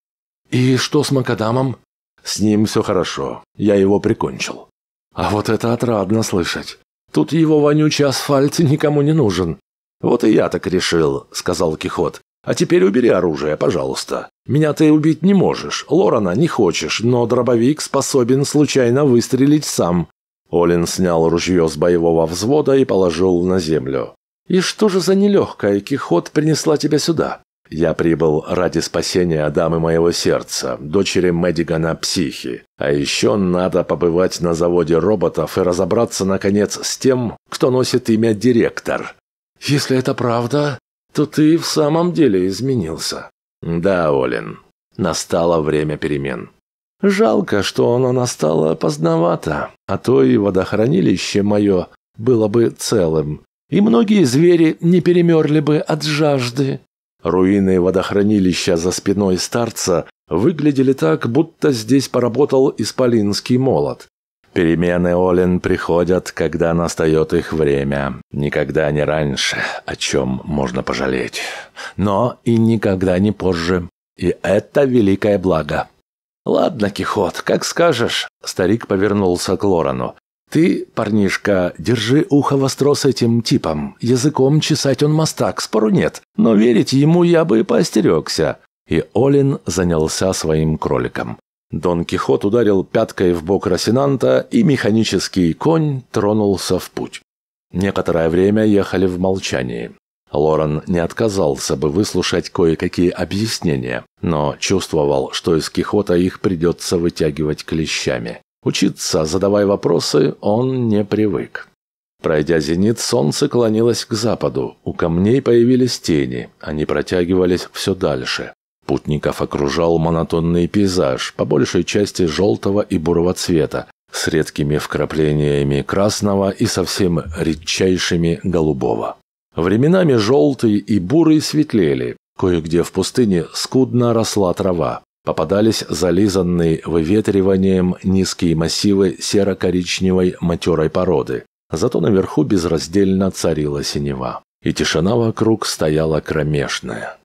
И что с Макадамом? С ним все хорошо. Я его прикончил. А вот это отрадно слышать. Тут его вонючий асфальт никому не нужен. Вот и я так решил, сказал Кихот. А теперь убери оружие, пожалуйста. Меня ты убить не можешь, Лорана не хочешь, но дробовик способен случайно выстрелить сам». Олин снял ружье с боевого взвода и положил на землю. «И что же за нелегкая Кихот принесла тебя сюда?» «Я прибыл ради спасения дамы моего сердца, дочери Мэдигана Психи. А еще надо побывать на заводе роботов и разобраться, наконец, с тем, кто носит имя Директор». «Если это правда, то ты в самом деле изменился. Да, Олин, настало время перемен. Жалко, что оно настало поздновато, а то и водохранилище мое было бы целым, и многие звери не перемерли бы от жажды. Руины водохранилища за спиной старца выглядели так, будто здесь поработал исполинский молот. Перемены Олен приходят, когда настает их время. Никогда не раньше, о чем можно пожалеть. Но и никогда не позже. И это великое благо. «Ладно, Кихот, как скажешь», — старик повернулся к Лорану. «Ты, парнишка, держи ухо востро с этим типом. Языком чесать он мастак, спору нет. Но верить ему я бы и поостерегся». И Олин занялся своим кроликом. Дон Кихот ударил пяткой в бок Росинанта, и механический конь тронулся в путь. Некоторое время ехали в молчании. Лорен не отказался бы выслушать кое-какие объяснения, но чувствовал, что из Кихота их придется вытягивать клещами. Учиться, задавая вопросы, он не привык. Пройдя зенит, солнце клонилось к западу, у камней появились тени, они протягивались все дальше. Спутников окружал монотонный пейзаж, по большей части желтого и бурого цвета, с редкими вкраплениями красного и совсем редчайшими голубого. Временами желтый и бурый светлели, кое-где в пустыне скудно росла трава. Попадались зализанные выветриванием низкие массивы серо-коричневой матерой породы. Зато наверху безраздельно царила синева. И тишина вокруг стояла кромешная.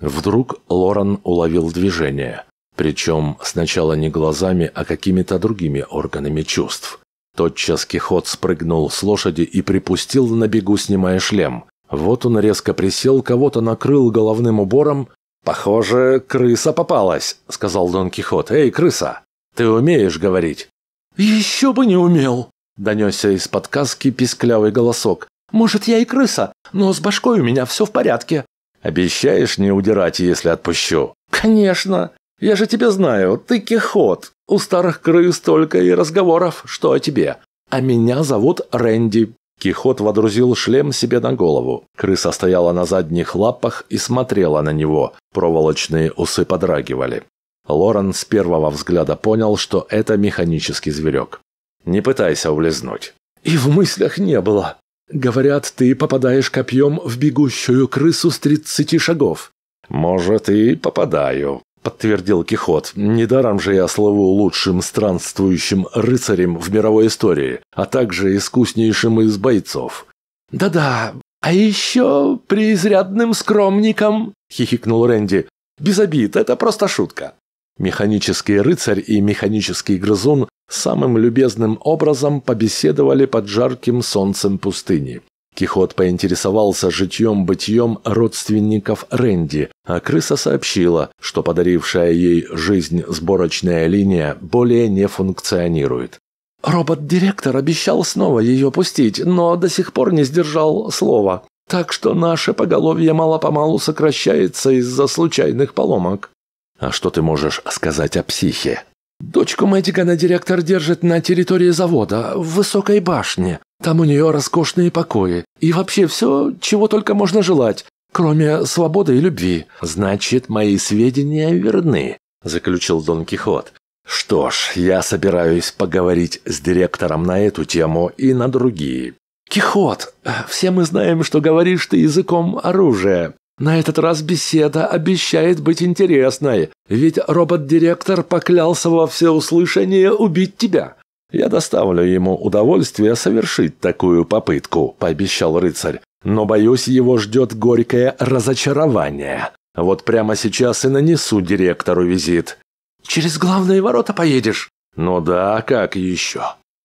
Вдруг Лоран уловил движение, причем сначала не глазами, а какими-то другими органами чувств. Тотчас Кихот спрыгнул с лошади и припустил на бегу, снимая шлем. Вот он резко присел, кого-то накрыл головным убором. «Похоже, крыса попалась», — сказал Дон Кихот. «Эй, крыса, ты умеешь говорить?» «Еще бы не умел!» — донесся из-под каски писклявый голосок. «Может, я и крыса, но с башкой у меня все в порядке. Обещаешь не удирать, если отпущу? Конечно. Я же тебя знаю, ты Кихот. У старых крыс только и разговоров, что о тебе. А меня зовут Рэнди. Кихот водрузил шлем себе на голову. Крыса стояла на задних лапах и смотрела на него. Проволочные усы подрагивали. Лорен с первого взгляда понял, что это механический зверек. «Не пытайся улизнуть». «И в мыслях не было», Говорят, ты попадаешь копьем в бегущую крысу с тридцати шагов. Может, и попадаю, подтвердил Кихот. Недаром же я слову лучшим странствующим рыцарем в мировой истории, а также искуснейшим из бойцов. Да-да, а еще преизрядным скромником, хихикнул Рэнди. Без обид, это просто шутка. Механический рыцарь и механический грызун самым любезным образом побеседовали под жарким солнцем пустыни. Кихот поинтересовался житьем-бытьем родственников Рэнди, а крыса сообщила, что подарившая ей жизнь сборочная линия более не функционирует. «Робот-директор обещал снова ее пустить, но до сих пор не сдержал слова. Так что наше поголовье мало-помалу сокращается из-за случайных поломок». «А что ты можешь сказать о психе?» Дочку Мэддигана директор держит на территории завода, в высокой башне. Там у нее роскошные покои. И вообще все, чего только можно желать, кроме свободы и любви. Значит, мои сведения верны, заключил Дон Кихот. Что ж, я собираюсь поговорить с директором на эту тему и на другие. Кихот, э, все мы знаем, что говоришь ты языком оружия. На этот раз беседа обещает быть интересной, ведь робот-директор поклялся во всеуслышание убить тебя. Я доставлю ему удовольствие совершить такую попытку, пообещал рыцарь, но, боюсь, его ждет горькое разочарование. Вот прямо сейчас и нанесу директору визит. Через главные ворота поедешь? Ну да, как еще?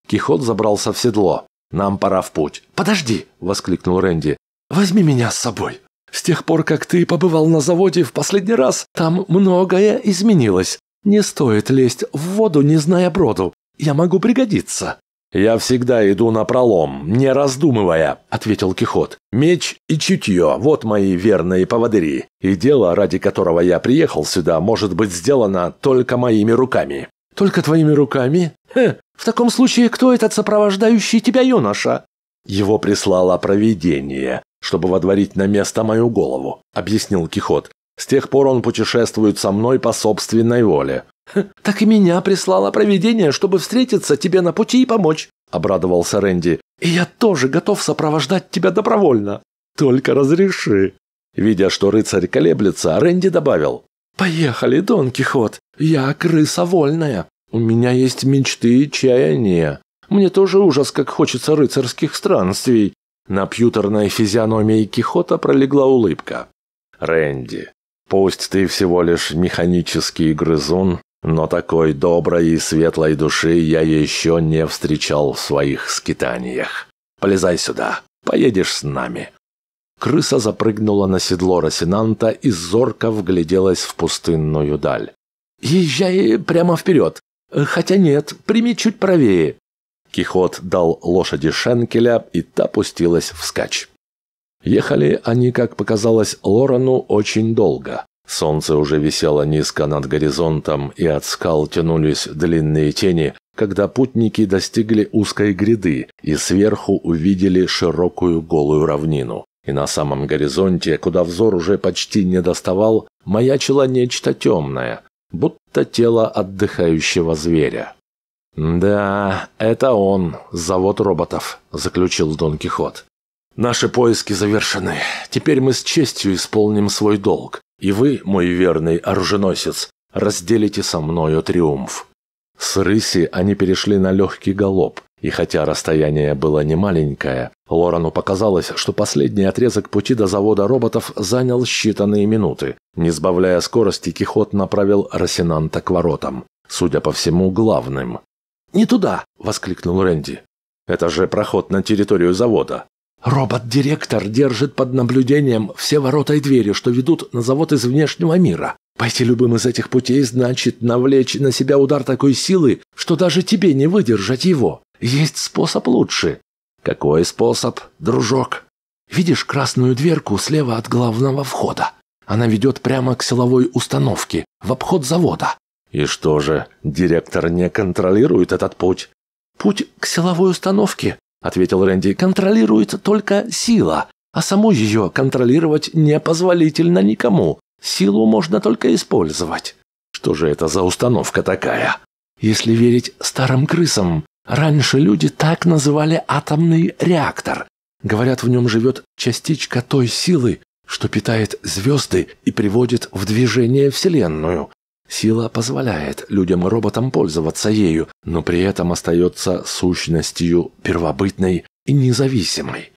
Кихот забрался в седло. Нам пора в путь. Подожди, воскликнул Рэнди. Возьми меня с собой. С тех пор, как ты побывал на заводе в последний раз, там многое изменилось. Не стоит лезть в воду, не зная броду. Я могу пригодиться». «Я всегда иду на пролом, не раздумывая», — ответил Кихот. «Меч и чутье — вот мои верные поводыри. И дело, ради которого я приехал сюда, может быть сделано только моими руками». «Только твоими руками? Хе, в таком случае кто этот сопровождающий тебя юноша?» Его прислало провидение чтобы водворить на место мою голову», — объяснил Кихот. «С тех пор он путешествует со мной по собственной воле». «Хм, «Так и меня прислало провидение, чтобы встретиться тебе на пути и помочь», — обрадовался Рэнди. «И я тоже готов сопровождать тебя добровольно. Только разреши». Видя, что рыцарь колеблется, Рэнди добавил. «Поехали, Дон Кихот. Я крыса вольная. У меня есть мечты и чаяния. Мне тоже ужас, как хочется рыцарских странствий. На пьютерной физиономии Кихота пролегла улыбка. «Рэнди, пусть ты всего лишь механический грызун, но такой доброй и светлой души я еще не встречал в своих скитаниях. Полезай сюда, поедешь с нами». Крыса запрыгнула на седло Росинанта и зорко вгляделась в пустынную даль. «Езжай прямо вперед. Э, хотя нет, прими чуть правее. Кихот дал лошади шенкеля, и та пустилась вскачь. Ехали они, как показалось Лорану, очень долго. Солнце уже висело низко над горизонтом, и от скал тянулись длинные тени, когда путники достигли узкой гряды и сверху увидели широкую голую равнину. И на самом горизонте, куда взор уже почти не доставал, маячило нечто темное, будто тело отдыхающего зверя. «Да, это он, завод роботов», – заключил Дон Кихот. «Наши поиски завершены. Теперь мы с честью исполним свой долг, и вы, мой верный оруженосец, разделите со мною триумф». С рыси они перешли на легкий галоп, и хотя расстояние было немаленькое, Лорану показалось, что последний отрезок пути до завода роботов занял считанные минуты. Не сбавляя скорости, Кихот направил Росинанта к воротам, судя по всему, главным не туда!» – воскликнул Рэнди. «Это же проход на территорию завода!» «Робот-директор держит под наблюдением все ворота и двери, что ведут на завод из внешнего мира. Пойти любым из этих путей значит навлечь на себя удар такой силы, что даже тебе не выдержать его. Есть способ лучше». «Какой способ, дружок?» «Видишь красную дверку слева от главного входа? Она ведет прямо к силовой установке, в обход завода. И что же, директор не контролирует этот путь? Путь к силовой установке, ответил Рэнди, контролирует только сила, а саму ее контролировать непозволительно никому. Силу можно только использовать. Что же это за установка такая? Если верить старым крысам, раньше люди так называли атомный реактор. Говорят, в нем живет частичка той силы, что питает звезды и приводит в движение Вселенную. Сила позволяет людям-роботам пользоваться ею, но при этом остается сущностью первобытной и независимой.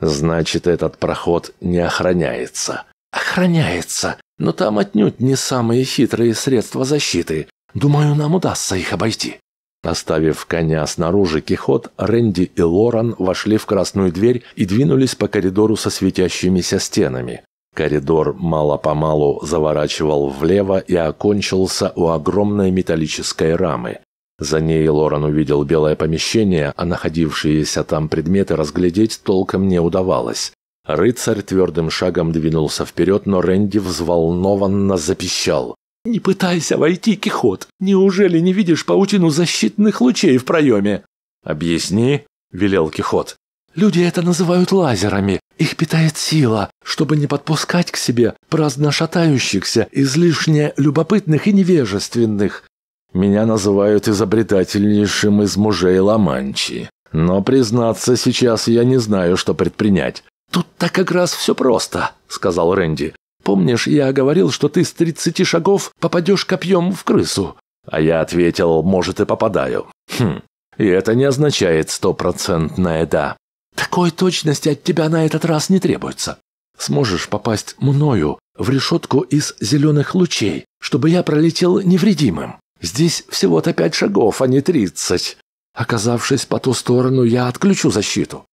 Значит, этот проход не охраняется. Охраняется, но там отнюдь не самые хитрые средства защиты. Думаю, нам удастся их обойти. Оставив коня снаружи Кихот, Рэнди и Лоран вошли в красную дверь и двинулись по коридору со светящимися стенами. Коридор мало-помалу заворачивал влево и окончился у огромной металлической рамы. За ней Лоран увидел белое помещение, а находившиеся там предметы разглядеть толком не удавалось. Рыцарь твердым шагом двинулся вперед, но Рэнди взволнованно запищал. «Не пытайся войти, Кихот! Неужели не видишь паутину защитных лучей в проеме?» «Объясни», — велел Кихот. Люди это называют лазерами. Их питает сила, чтобы не подпускать к себе праздно шатающихся, излишне любопытных и невежественных. Меня называют изобретательнейшим из мужей Ламанчи. Но, признаться, сейчас я не знаю, что предпринять. «Тут-то как раз все просто», — сказал Рэнди. «Помнишь, я говорил, что ты с тридцати шагов попадешь копьем в крысу?» А я ответил, может, и попадаю. Хм, и это не означает стопроцентное «да». Такой точности от тебя на этот раз не требуется. Сможешь попасть мною в решетку из зеленых лучей, чтобы я пролетел невредимым. Здесь всего-то пять шагов, а не тридцать. Оказавшись по ту сторону, я отключу защиту».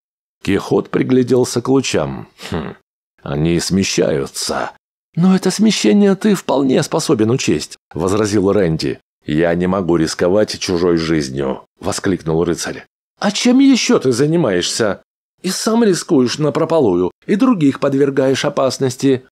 Кихот пригляделся к лучам. «Хм, они смещаются». «Но это смещение ты вполне способен учесть», — возразил Рэнди. «Я не могу рисковать чужой жизнью», — воскликнул рыцарь. «А чем еще ты занимаешься?» И сам рискуешь напропалую, и других подвергаешь опасности.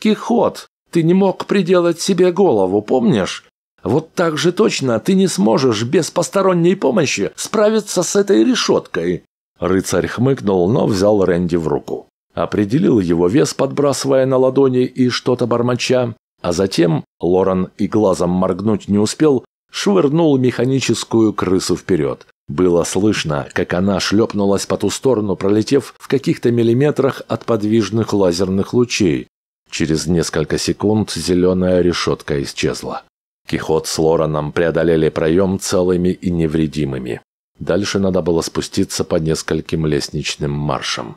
Кихот, ты не мог приделать себе голову, помнишь? Вот так же точно ты не сможешь без посторонней помощи справиться с этой решеткой». Рыцарь хмыкнул, но взял Рэнди в руку. Определил его вес, подбрасывая на ладони и что-то бормоча. А затем, Лоран и глазом моргнуть не успел, швырнул механическую крысу вперед. Было слышно, как она шлепнулась по ту сторону, пролетев в каких-то миллиметрах от подвижных лазерных лучей. Через несколько секунд зеленая решетка исчезла. Кихот с Лораном преодолели проем целыми и невредимыми. Дальше надо было спуститься по нескольким лестничным маршам.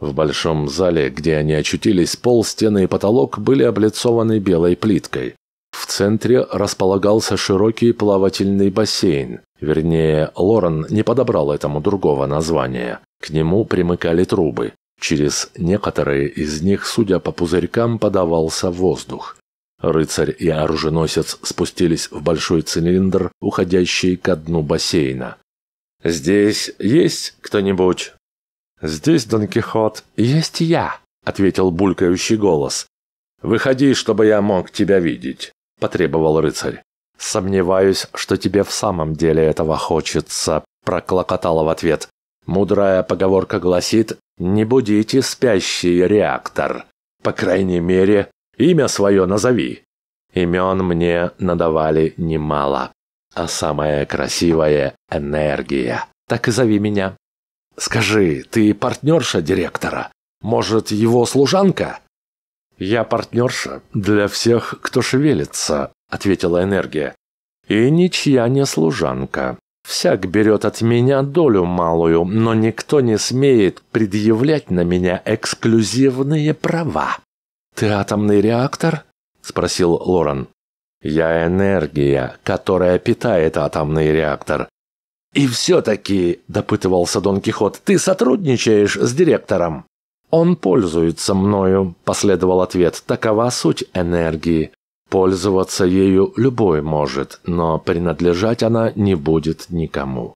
В большом зале, где они очутились, пол, стены и потолок были облицованы белой плиткой. В центре располагался широкий плавательный бассейн, Вернее, Лорен не подобрал этому другого названия. К нему примыкали трубы. Через некоторые из них, судя по пузырькам, подавался воздух. Рыцарь и оруженосец спустились в большой цилиндр, уходящий ко дну бассейна. «Здесь есть кто-нибудь?» «Здесь, Дон Кихот, есть я», — ответил булькающий голос. «Выходи, чтобы я мог тебя видеть», — потребовал рыцарь. «Сомневаюсь, что тебе в самом деле этого хочется», – проклокотала в ответ. Мудрая поговорка гласит «Не будите спящий реактор». По крайней мере, имя свое назови. Имен мне надавали немало, а самая красивая – энергия. Так и зови меня. Скажи, ты партнерша директора? Может, его служанка? Я партнерша для всех, кто шевелится, ответила энергия. «И ничья не служанка. Всяк берет от меня долю малую, но никто не смеет предъявлять на меня эксклюзивные права». «Ты атомный реактор?» – спросил Лорен. «Я энергия, которая питает атомный реактор». «И все-таки», – допытывался Дон Кихот, – «ты сотрудничаешь с директором?» «Он пользуется мною», – последовал ответ. «Такова суть энергии. Пользоваться ею любой может, но принадлежать она не будет никому.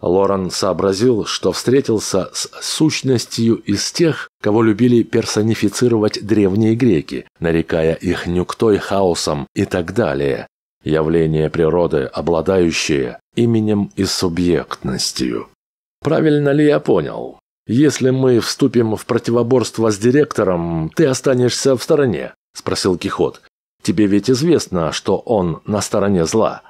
Лорен сообразил, что встретился с сущностью из тех, кого любили персонифицировать древние греки, нарекая их нюктой, хаосом и так далее. Явление природы, обладающее именем и субъектностью. Правильно ли я понял? Если мы вступим в противоборство с директором, ты останешься в стороне, спросил Кихот. Тебе ведь известно, что он на стороне зла.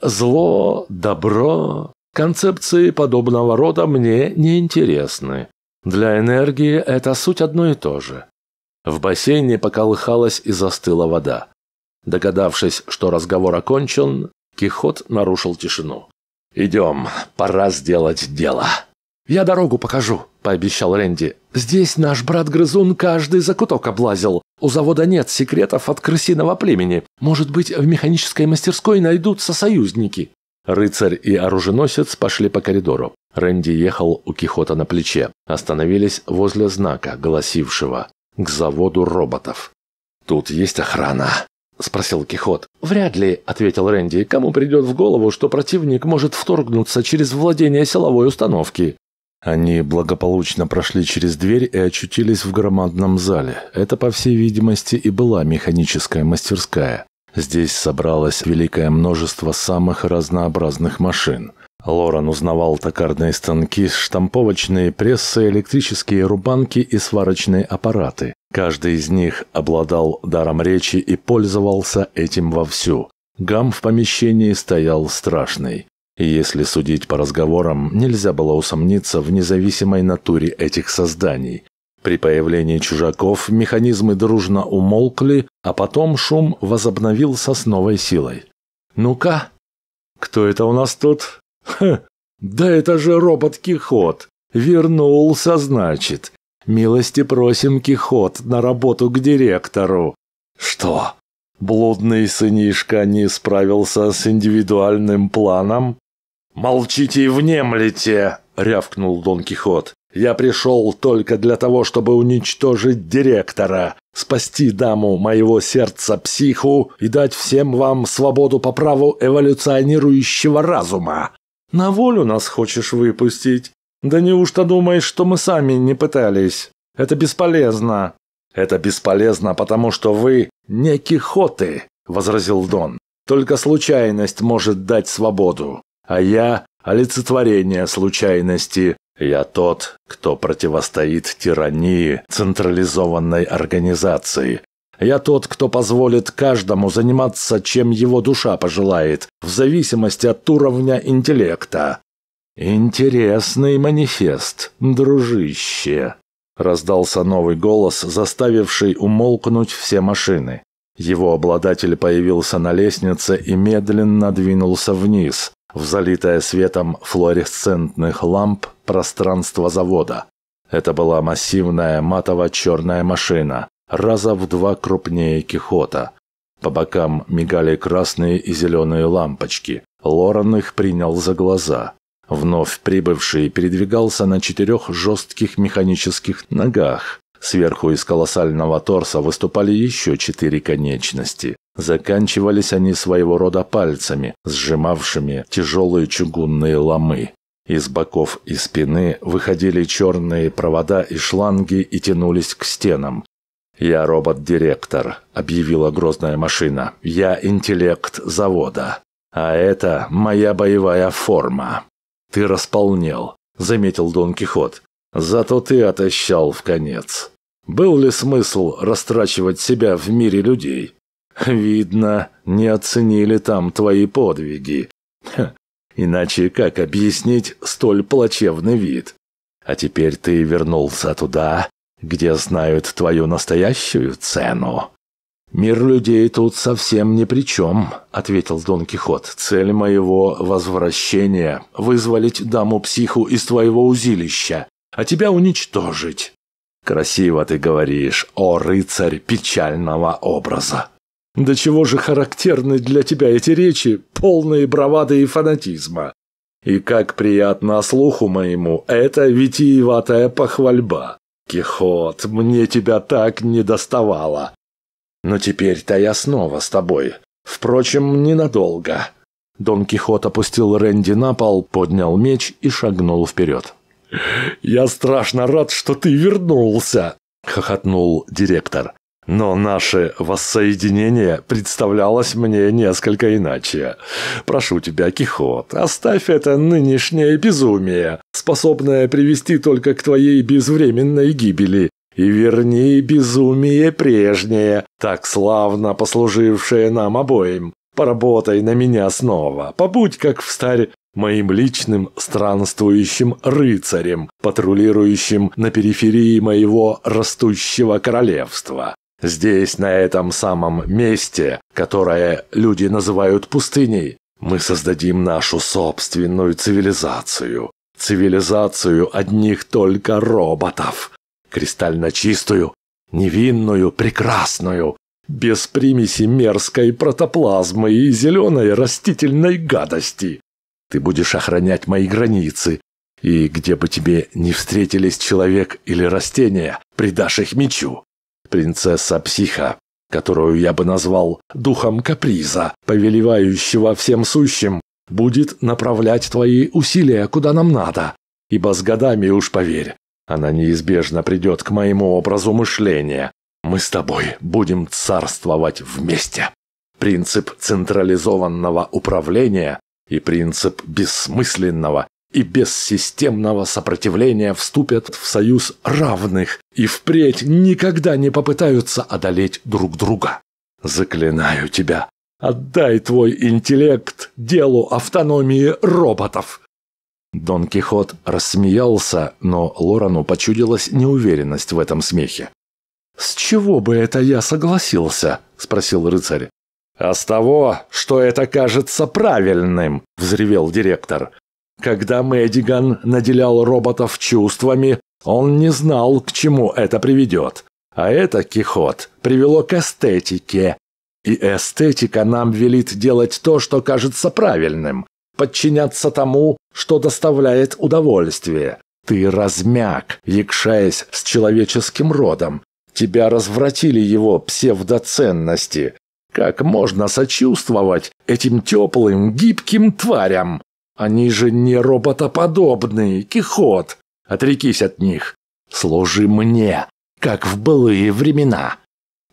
Зло, добро, концепции подобного рода мне не интересны. Для энергии это суть одно и то же. В бассейне поколыхалась и застыла вода. Догадавшись, что разговор окончен, Кихот нарушил тишину. «Идем, пора сделать дело». «Я дорогу покажу», — пообещал Рэнди. «Здесь наш брат-грызун каждый закуток облазил. У завода нет секретов от крысиного племени. Может быть, в механической мастерской найдутся союзники». Рыцарь и оруженосец пошли по коридору. Рэнди ехал у Кихота на плече. Остановились возле знака, гласившего «К заводу роботов». «Тут есть охрана», – спросил Кихот. «Вряд ли», – ответил Рэнди. «Кому придет в голову, что противник может вторгнуться через владение силовой установки? Они благополучно прошли через дверь и очутились в громадном зале. Это, по всей видимости, и была механическая мастерская. Здесь собралось великое множество самых разнообразных машин. Лоран узнавал токарные станки, штамповочные прессы, электрические рубанки и сварочные аппараты. Каждый из них обладал даром речи и пользовался этим вовсю. Гам в помещении стоял страшный если судить по разговорам, нельзя было усомниться в независимой натуре этих созданий. При появлении чужаков механизмы дружно умолкли, а потом шум возобновился с новой силой. «Ну-ка! Кто это у нас тут? Хм, да это же робот Кихот! Вернулся, значит! Милости просим, Кихот, на работу к директору!» «Что? Блудный сынишка не справился с индивидуальным планом?» «Молчите и внемлите!» — рявкнул Дон Кихот. «Я пришел только для того, чтобы уничтожить директора, спасти даму моего сердца психу и дать всем вам свободу по праву эволюционирующего разума. На волю нас хочешь выпустить? Да неужто думаешь, что мы сами не пытались? Это бесполезно». «Это бесполезно, потому что вы не Кихоты», — возразил Дон. «Только случайность может дать свободу а я – олицетворение случайности. Я тот, кто противостоит тирании централизованной организации. Я тот, кто позволит каждому заниматься, чем его душа пожелает, в зависимости от уровня интеллекта. «Интересный манифест, дружище!» Раздался новый голос, заставивший умолкнуть все машины. Его обладатель появился на лестнице и медленно двинулся вниз, в залитое светом флуоресцентных ламп пространство завода. Это была массивная матово-черная машина, раза в два крупнее Кихота. По бокам мигали красные и зеленые лампочки. Лоран их принял за глаза. Вновь прибывший передвигался на четырех жестких механических ногах. Сверху из колоссального торса выступали еще четыре конечности. Заканчивались они своего рода пальцами, сжимавшими тяжелые чугунные ломы. Из боков и спины выходили черные провода и шланги и тянулись к стенам. «Я робот-директор», — объявила грозная машина. «Я интеллект завода. А это моя боевая форма». «Ты располнел», — заметил Дон Кихот. «Зато ты отощал в конец. Был ли смысл растрачивать себя в мире людей?» Видно, не оценили там твои подвиги. иначе как объяснить столь плачевный вид? А теперь ты вернулся туда, где знают твою настоящую цену. «Мир людей тут совсем ни при чем», — ответил Дон Кихот. «Цель моего возвращения — вызволить даму-психу из твоего узилища, а тебя уничтожить». «Красиво ты говоришь, о рыцарь печального образа», да чего же характерны для тебя эти речи, полные бравады и фанатизма. И как приятно слуху моему эта витиеватая похвальба. Кихот, мне тебя так недоставало, Но теперь-то я снова с тобой. Впрочем, ненадолго. Дон Кихот опустил Рэнди на пол, поднял меч и шагнул вперед. «Я страшно рад, что ты вернулся!» — хохотнул директор. Но наше воссоединение представлялось мне несколько иначе. Прошу тебя, Кихот, оставь это нынешнее безумие, способное привести только к твоей безвременной гибели, и верни безумие прежнее, так славно послужившее нам обоим. Поработай на меня снова, побудь как в старь моим личным странствующим рыцарем, патрулирующим на периферии моего растущего королевства. Здесь, на этом самом месте, которое люди называют пустыней, мы создадим нашу собственную цивилизацию. Цивилизацию одних только роботов. Кристально чистую, невинную, прекрасную, без примеси мерзкой протоплазмы и зеленой растительной гадости. Ты будешь охранять мои границы, и где бы тебе не встретились человек или растение, придашь их мечу. Принцесса-психа, которую я бы назвал духом каприза, повелевающего всем сущим, будет направлять твои усилия куда нам надо. Ибо с годами, уж поверь, она неизбежно придет к моему образу мышления. Мы с тобой будем царствовать вместе. Принцип централизованного управления и принцип бессмысленного и без системного сопротивления вступят в союз равных и впредь никогда не попытаются одолеть друг друга. Заклинаю тебя, отдай твой интеллект делу автономии роботов. Дон Кихот рассмеялся, но Лорану почудилась неуверенность в этом смехе. «С чего бы это я согласился?» – спросил рыцарь. «А с того, что это кажется правильным!» – взревел директор. Когда Мэдиган наделял роботов чувствами, он не знал, к чему это приведет. А это, Кихот, привело к эстетике. И эстетика нам велит делать то, что кажется правильным, подчиняться тому, что доставляет удовольствие. Ты размяк, якшаясь с человеческим родом. Тебя развратили его псевдоценности. Как можно сочувствовать этим теплым, гибким тварям? Они же не роботоподобные, Кихот. Отрекись от них. Служи мне, как в былые времена.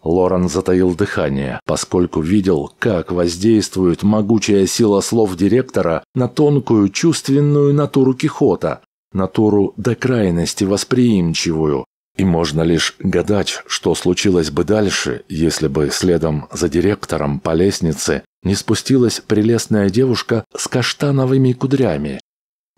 Лоран затаил дыхание, поскольку видел, как воздействует могучая сила слов директора на тонкую чувственную натуру Кихота, натуру до крайности восприимчивую, и можно лишь гадать, что случилось бы дальше, если бы следом за директором по лестнице не спустилась прелестная девушка с каштановыми кудрями.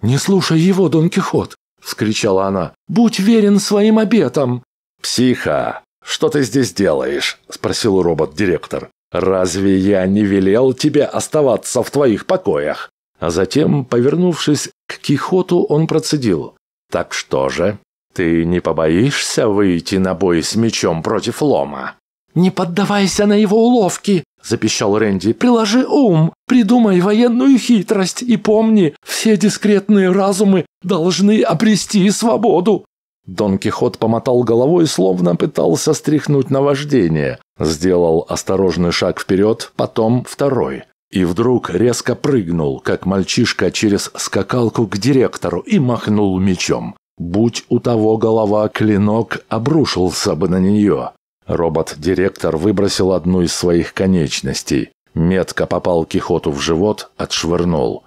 «Не слушай его, Дон Кихот!» – вскричала она. «Будь верен своим обетам!» «Психа! Что ты здесь делаешь?» – спросил робот-директор. «Разве я не велел тебе оставаться в твоих покоях?» А затем, повернувшись к Кихоту, он процедил. «Так что же? Ты не побоишься выйти на бой с мечом против лома?» «Не поддавайся на его уловки!» – запищал Рэнди. «Приложи ум, придумай военную хитрость и помни, все дискретные разумы должны обрести свободу». Дон Кихот помотал головой, словно пытался стряхнуть наваждение. Сделал осторожный шаг вперед, потом второй. И вдруг резко прыгнул, как мальчишка через скакалку к директору и махнул мечом. Будь у того голова, клинок обрушился бы на нее. Робот-директор выбросил одну из своих конечностей. Метко попал Кихоту в живот, отшвырнул.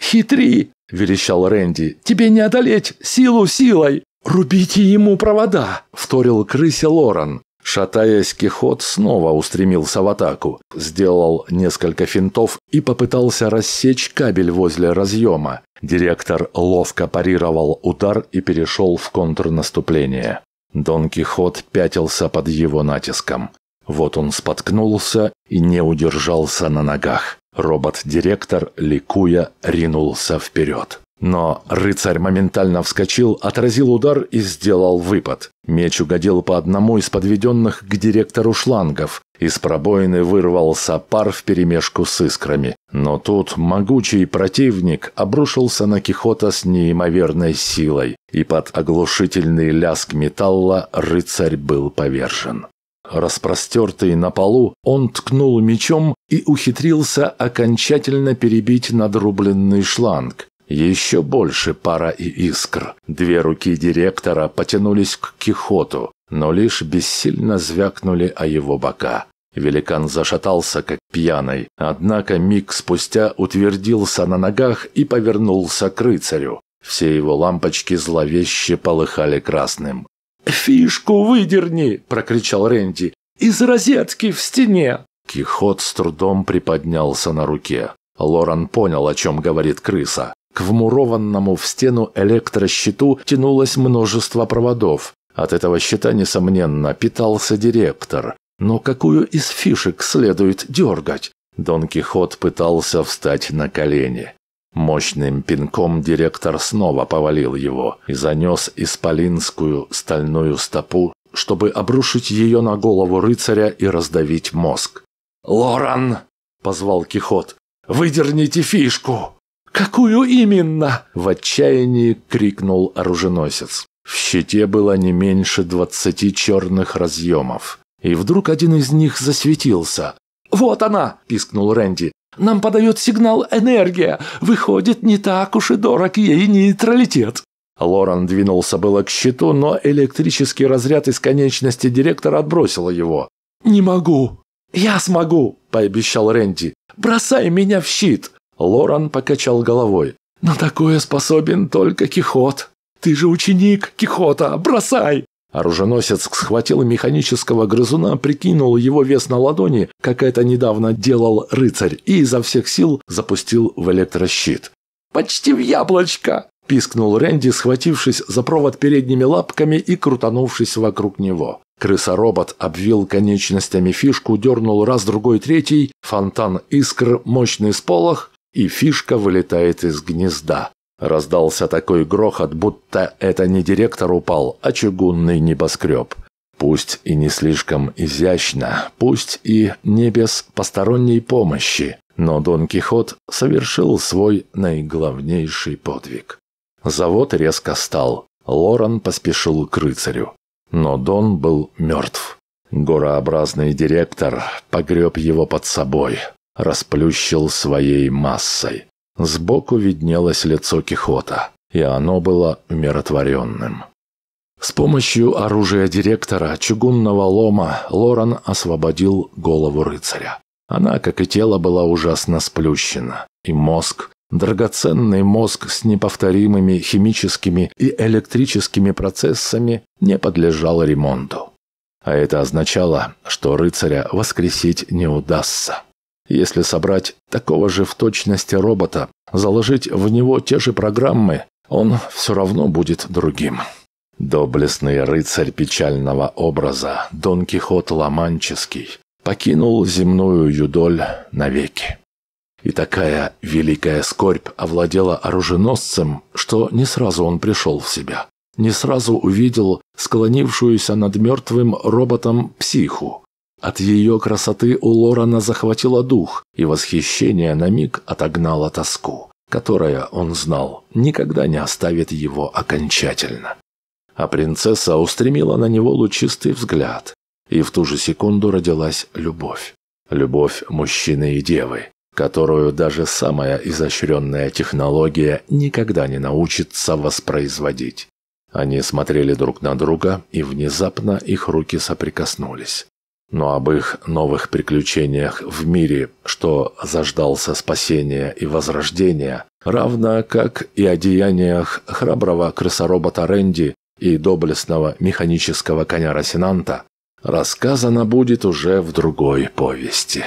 «Хитри!» – верещал Рэнди. «Тебе не одолеть! Силу силой! Рубите ему провода!» – вторил крысе Лорен. Шатаясь, Кихот снова устремился в атаку, сделал несколько финтов и попытался рассечь кабель возле разъема. Директор ловко парировал удар и перешел в контрнаступление. Дон Кихот пятился под его натиском. Вот он споткнулся и не удержался на ногах. Робот-директор, ликуя, ринулся вперед. Но рыцарь моментально вскочил, отразил удар и сделал выпад. Меч угодил по одному из подведенных к директору шлангов. Из пробоины вырвался пар вперемешку с искрами. Но тут могучий противник обрушился на Кихота с неимоверной силой, и под оглушительный лязг металла рыцарь был повержен. Распростертый на полу, он ткнул мечом и ухитрился окончательно перебить надрубленный шланг, еще больше пара и искр. Две руки директора потянулись к Кихоту, но лишь бессильно звякнули о его бока. Великан зашатался, как пьяный, однако миг спустя утвердился на ногах и повернулся к рыцарю. Все его лампочки зловеще полыхали красным. «Фишку выдерни!» – прокричал Рэнди. «Из розетки в стене!» Кихот с трудом приподнялся на руке. Лоран понял, о чем говорит крыса. К вмурованному в стену электрощиту тянулось множество проводов. От этого щита, несомненно, питался директор. Но какую из фишек следует дергать? Дон Кихот пытался встать на колени. Мощным пинком директор снова повалил его и занес исполинскую стальную стопу, чтобы обрушить ее на голову рыцаря и раздавить мозг. «Лоран!» – позвал Кихот. «Выдерните фишку!» «Какую именно?» – в отчаянии крикнул оруженосец. В щите было не меньше двадцати черных разъемов. И вдруг один из них засветился. «Вот она!» – пискнул Рэнди. «Нам подает сигнал энергия! Выходит, не так уж и дорог ей нейтралитет!» Лоран двинулся было к щиту, но электрический разряд из конечности директора отбросил его. «Не могу!» «Я смогу!» – пообещал Рэнди. «Бросай меня в щит!» Лоран покачал головой. «На такое способен только Кихот. Ты же ученик Кихота, бросай!» Оруженосец схватил механического грызуна, прикинул его вес на ладони, как это недавно делал рыцарь, и изо всех сил запустил в электрощит. «Почти в яблочко!» – пискнул Рэнди, схватившись за провод передними лапками и крутанувшись вокруг него. Крыса-робот обвил конечностями фишку, дернул раз, другой, третий, фонтан искр, мощный сполох, и фишка вылетает из гнезда. Раздался такой грохот, будто это не директор упал, а чугунный небоскреб. Пусть и не слишком изящно, пусть и не без посторонней помощи, но Дон Кихот совершил свой наиглавнейший подвиг. Завод резко стал, Лоран поспешил к рыцарю. Но Дон был мертв. Горообразный директор погреб его под собой, расплющил своей массой. Сбоку виднелось лицо Кихота, и оно было умиротворенным. С помощью оружия директора чугунного лома Лоран освободил голову рыцаря. Она, как и тело, была ужасно сплющена, и мозг, драгоценный мозг с неповторимыми химическими и электрическими процессами, не подлежал ремонту. А это означало, что рыцаря воскресить не удастся. Если собрать такого же в точности робота, заложить в него те же программы, он все равно будет другим. Доблестный рыцарь печального образа, Дон Кихот Ломанческий, покинул земную юдоль навеки. И такая великая скорбь овладела оруженосцем, что не сразу он пришел в себя. Не сразу увидел склонившуюся над мертвым роботом психу, от ее красоты у Лорана захватило дух, и восхищение на миг отогнало тоску, которая, он знал, никогда не оставит его окончательно. А принцесса устремила на него лучистый взгляд, и в ту же секунду родилась любовь. Любовь мужчины и девы, которую даже самая изощренная технология никогда не научится воспроизводить. Они смотрели друг на друга, и внезапно их руки соприкоснулись. Но об их новых приключениях в мире, что заждался спасения и возрождения, равно как и о деяниях храброго крысоробота Рэнди и доблестного механического коня Росинанта, рассказано будет уже в другой повести.